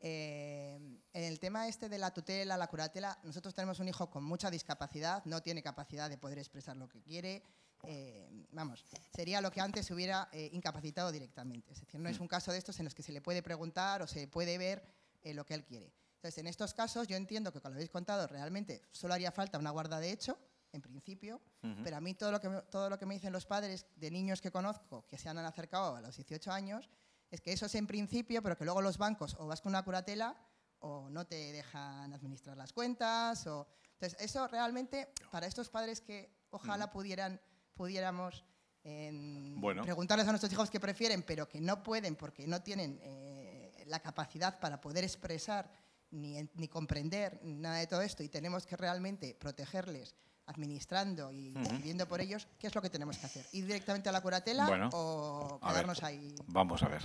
Eh, en el tema este de la tutela, la curatela, nosotros tenemos un hijo con mucha discapacidad, no tiene capacidad de poder expresar lo que quiere, eh, vamos, sería lo que antes se hubiera eh, incapacitado directamente. Es decir, no es mm. un caso de estos en los que se le puede preguntar o se puede ver lo que él quiere. Entonces, en estos casos yo entiendo que, como lo habéis contado, realmente solo haría falta una guarda de hecho, en principio, pero a mí todo lo, que, todo lo que me dicen los padres de niños que conozco que se han acercado a los 18 años es que eso es en principio, pero que luego los bancos o vas con una curatela o no te dejan administrar las cuentas. Entonces, eso realmente para estos padres que ojalá pudieran, pudiéramos em, preguntarles a nuestros hijos qué prefieren, pero que no pueden porque no tienen eh, la capacidad para poder expresar ni comprender nada de todo esto y tenemos que realmente protegerles administrando y viendo por ellos, ¿qué es lo que tenemos que hacer? ¿Ir directamente a la curatela o quedarnos ahí? Vamos a ver.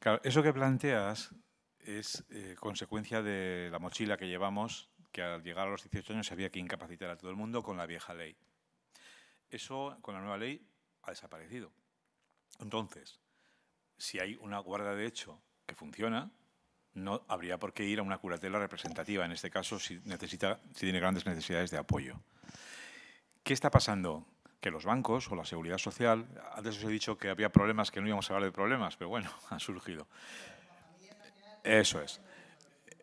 Claro, eso que planteas es eh, consecuencia de la mochila que llevamos, que al llegar a los 18 años había que incapacitar a todo el mundo con la vieja ley. Eso, con la nueva ley, ha desaparecido. Entonces, si hay una guarda de hecho que funciona, no habría por qué ir a una curatela representativa, en este caso, si, necesita, si tiene grandes necesidades de apoyo. ¿Qué está pasando? Que los bancos o la seguridad social, antes os he dicho que había problemas, que no íbamos a hablar de problemas, pero bueno, (laughs) han surgido. Eso es.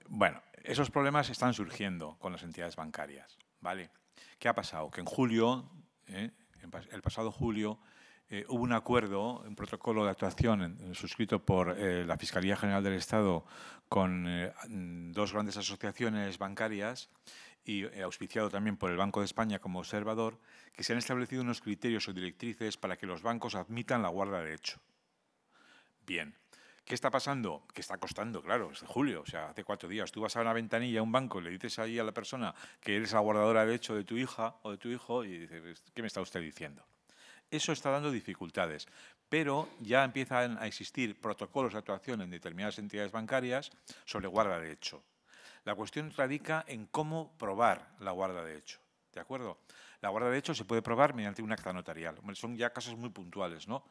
Bueno, esos problemas están surgiendo con las entidades bancarias, ¿vale? ¿Qué ha pasado? Que en julio, ¿eh? el pasado julio, eh, hubo un acuerdo, un protocolo de actuación suscrito por eh, la Fiscalía General del Estado con eh, dos grandes asociaciones bancarias y auspiciado también por el Banco de España como observador, que se han establecido unos criterios o directrices para que los bancos admitan la guarda de hecho. Bien. ¿Qué está pasando? Que está costando, claro, es de julio, o sea, hace cuatro días. Tú vas a una ventanilla, a un banco, y le dices ahí a la persona que eres la guardadora de hecho de tu hija o de tu hijo y dices, ¿qué me está usted diciendo? Eso está dando dificultades, pero ya empiezan a existir protocolos de actuación en determinadas entidades bancarias sobre guarda de hecho. La cuestión radica en cómo probar la guarda de hecho. ¿De acuerdo? La guarda de hecho se puede probar mediante un acta notarial. Son ya casos muy puntuales, ¿no?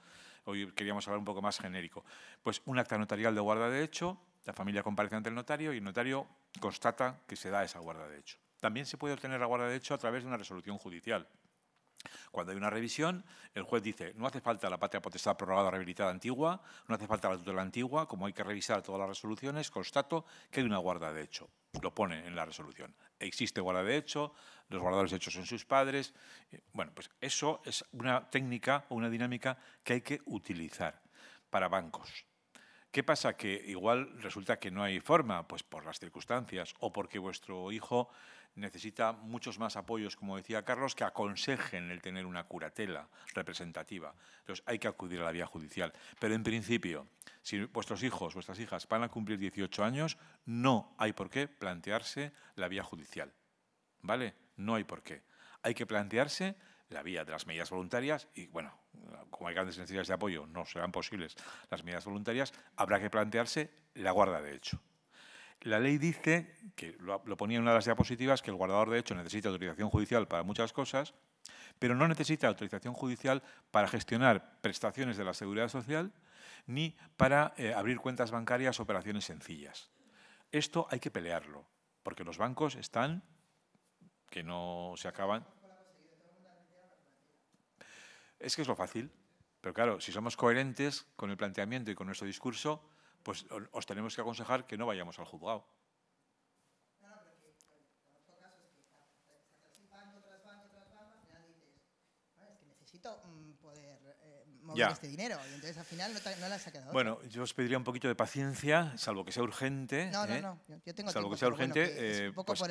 Hoy queríamos hablar un poco más genérico. Pues un acta notarial de guarda de hecho, la familia comparece ante el notario y el notario constata que se da esa guarda de hecho. También se puede obtener la guarda de hecho a través de una resolución judicial. Cuando hay una revisión, el juez dice, no hace falta la patria potestad prorrogada rehabilitada antigua, no hace falta la tutela antigua, como hay que revisar todas las resoluciones, constato que hay una guarda de hecho. Lo pone en la resolución. Existe guarda de hecho, los guardadores de hecho son sus padres. Eh, bueno, pues eso es una técnica o una dinámica que hay que utilizar para bancos. ¿Qué pasa? Que igual resulta que no hay forma, pues por las circunstancias o porque vuestro hijo necesita muchos más apoyos, como decía Carlos, que aconsejen el tener una curatela representativa. Entonces, hay que acudir a la vía judicial. Pero, en principio, si vuestros hijos, vuestras hijas van a cumplir 18 años, no hay por qué plantearse la vía judicial. ¿Vale? No hay por qué. Hay que plantearse la vía de las medidas voluntarias y, bueno, como hay grandes necesidades de apoyo, no serán posibles las medidas voluntarias, habrá que plantearse la guarda de hecho. La ley dice, que lo, ponía en una de las diapositivas, que el guardador de hecho necesita autorización judicial para muchas cosas, pero no necesita autorización judicial para gestionar prestaciones de la seguridad social ni para eh, abrir cuentas bancarias operaciones sencillas. Esto hay que pelearlo, porque los bancos están que no se acaban. Es que es lo fácil, pero claro, si somos coherentes con el planteamiento y con nuestro discurso, pues os tenemos que aconsejar que no vayamos al juzgado. dinero. Bueno, yo os pediría un poquito de paciencia, salvo que sea urgente. No, no, ¿eh? no. Yo tengo salvo que sea urgente. Eh, un pues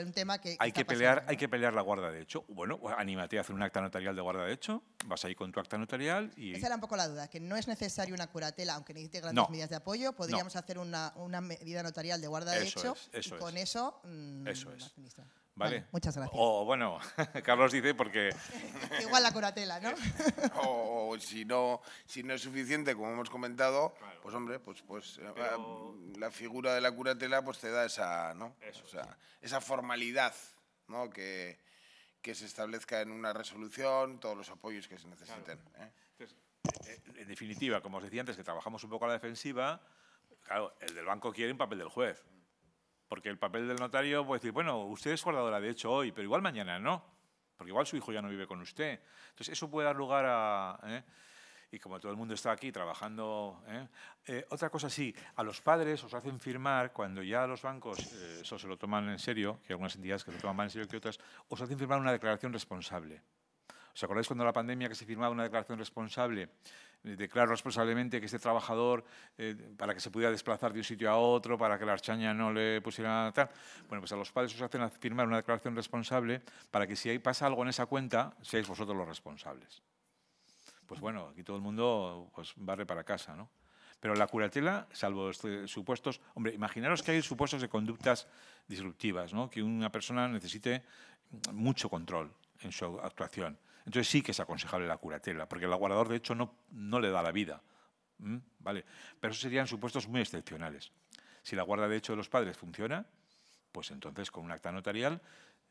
hay, que pelear, hay que pelear la guarda de hecho. Bueno, pues anímate a hacer un acta notarial de guarda de hecho. Vas ahí con tu acta notarial y. Esa era un poco la duda, que no es necesario una curatela, aunque necesite grandes medidas de apoyo. Podríamos hacer una, medida notarial de guarda de hecho. y con eso. Mm, eso es. Vale. muchas gracias. O bueno, (laughs) Carlos dice porque... (laughs) Igual la curatela, ¿no? (laughs) o, si no si no es suficiente, como hemos comentado, pues hombre, pues, pues eh, ah, la figura de la curatela pues te da esa, esa formalidad ¿no? que, que, se establezca en una resolución, todos los apoyos que se necesiten. ¿eh? Eh, en definitiva, como os decía antes, que trabajamos un poco a la defensiva, claro, el del banco quiere un papel del juez. Porque el papel del notario puede decir, bueno, usted es guardadora de hecho hoy, pero igual mañana no, porque igual su hijo ya no vive con usted. Entonces, eso puede dar lugar a... ¿eh? y como todo el mundo está aquí trabajando. ¿eh? Eh, otra cosa sí, a los padres os hacen firmar, cuando ya los bancos, eso se lo toman en serio, que algunas entidades que se lo toman más en serio que otras, os hacen firmar una declaración responsable. ¿Os acordáis cuando la pandemia que se firmaba una declaración responsable? Eh, declaro responsablemente que este trabajador, eh, para que se pudiera desplazar de un sitio a otro, para que la archaña no le pusiera tal. Bueno, pues a los padres os hacen firmar una declaración responsable para que si pasa algo en esa cuenta, seáis vosotros los responsables. Pues bueno, aquí todo el mundo pues, barre para casa, ¿no? Pero la curatela, salvo este, supuestos, hombre, imaginaros que hay supuestos de conductas disruptivas, ¿no? Que una persona necesite mucho control en su actuación entonces sí que es aconsejable la curatela, porque el guardador de hecho no, no le da la vida. ¿Vale? Pero eso serían supuestos muy excepcionales. Si la guarda de hecho de los padres funciona, pues entonces con un acta notarial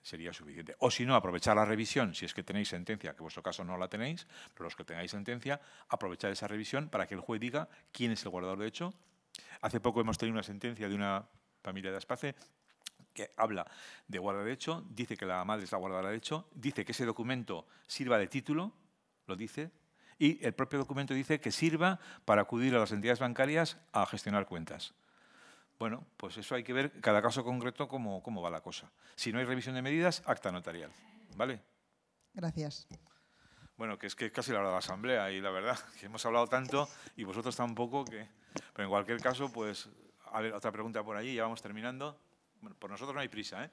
sería suficiente. O si no, aprovechar la revisión, si es que tenéis sentencia, que en vuestro caso no la tenéis, pero los que tengáis sentencia, aprovechar esa revisión para que el juez diga quién es el guardador de hecho. Hace poco hemos tenido una sentencia de una familia de Aspace que habla de guardar derecho, dice que la madre es la guarda de hecho dice que ese documento sirva de título, lo dice, y el propio documento dice que sirva para acudir a las entidades bancarias a gestionar cuentas. Bueno, pues eso hay que ver cada caso concreto cómo, cómo va la cosa. Si no hay revisión de medidas, acta notarial. ¿Vale? Gracias. Bueno, que es que es casi la hora de la asamblea y la verdad que hemos hablado tanto y vosotros tampoco que... Pero en cualquier caso, pues, a ver, otra pregunta por allí, ya vamos terminando por nosotros no hay prisa, ¿eh?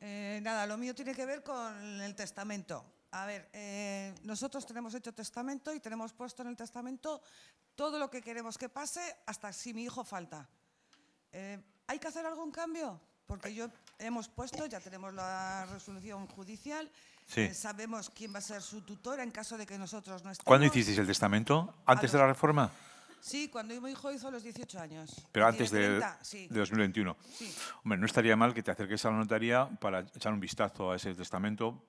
¿eh? nada, lo mío tiene que ver con el testamento. A ver, eh, nosotros tenemos hecho testamento y tenemos puesto en el testamento todo lo que queremos que pase hasta si mi hijo falta. Eh, ¿Hay que hacer algún cambio? Porque yo hemos puesto, ya tenemos la resolución judicial, sabemos quién va a ser su tutor en caso de que nosotros no estemos. ¿Cuándo hicisteis el testamento? ¿Antes de la reforma? Sí, cuando mi hijo hizo los 18 años. Pero antes de, 2021. Hombre, no estaría mal que te acerques a la notaría para echar un vistazo a ese testamento,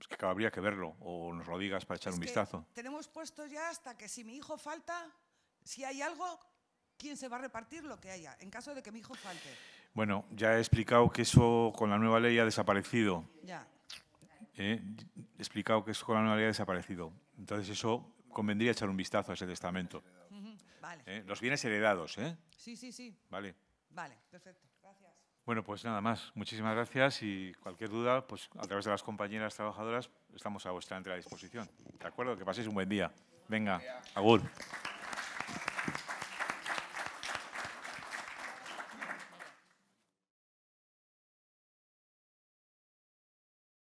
es que habría que verlo, o nos lo digas para echar un vistazo. Tenemos puesto ya hasta que si mi hijo falta, si hay algo, ¿quién se va a repartir lo que haya, en caso de que mi hijo falte? Bueno, ya he explicado que eso con la nueva ley ha desaparecido. Ya. he explicado que eso con la nueva ley ha desaparecido. Entonces eso convendría echar un vistazo a ese testamento. ¿Eh? Los bienes heredados, ¿eh? Sí, sí, sí. Vale. Vale, perfecto. Gracias. Bueno, pues nada más. Muchísimas gracias y cualquier duda, pues a través de las compañeras trabajadoras estamos a vuestra entera disposición. ¿De acuerdo? Que paséis un buen día. Venga, agur.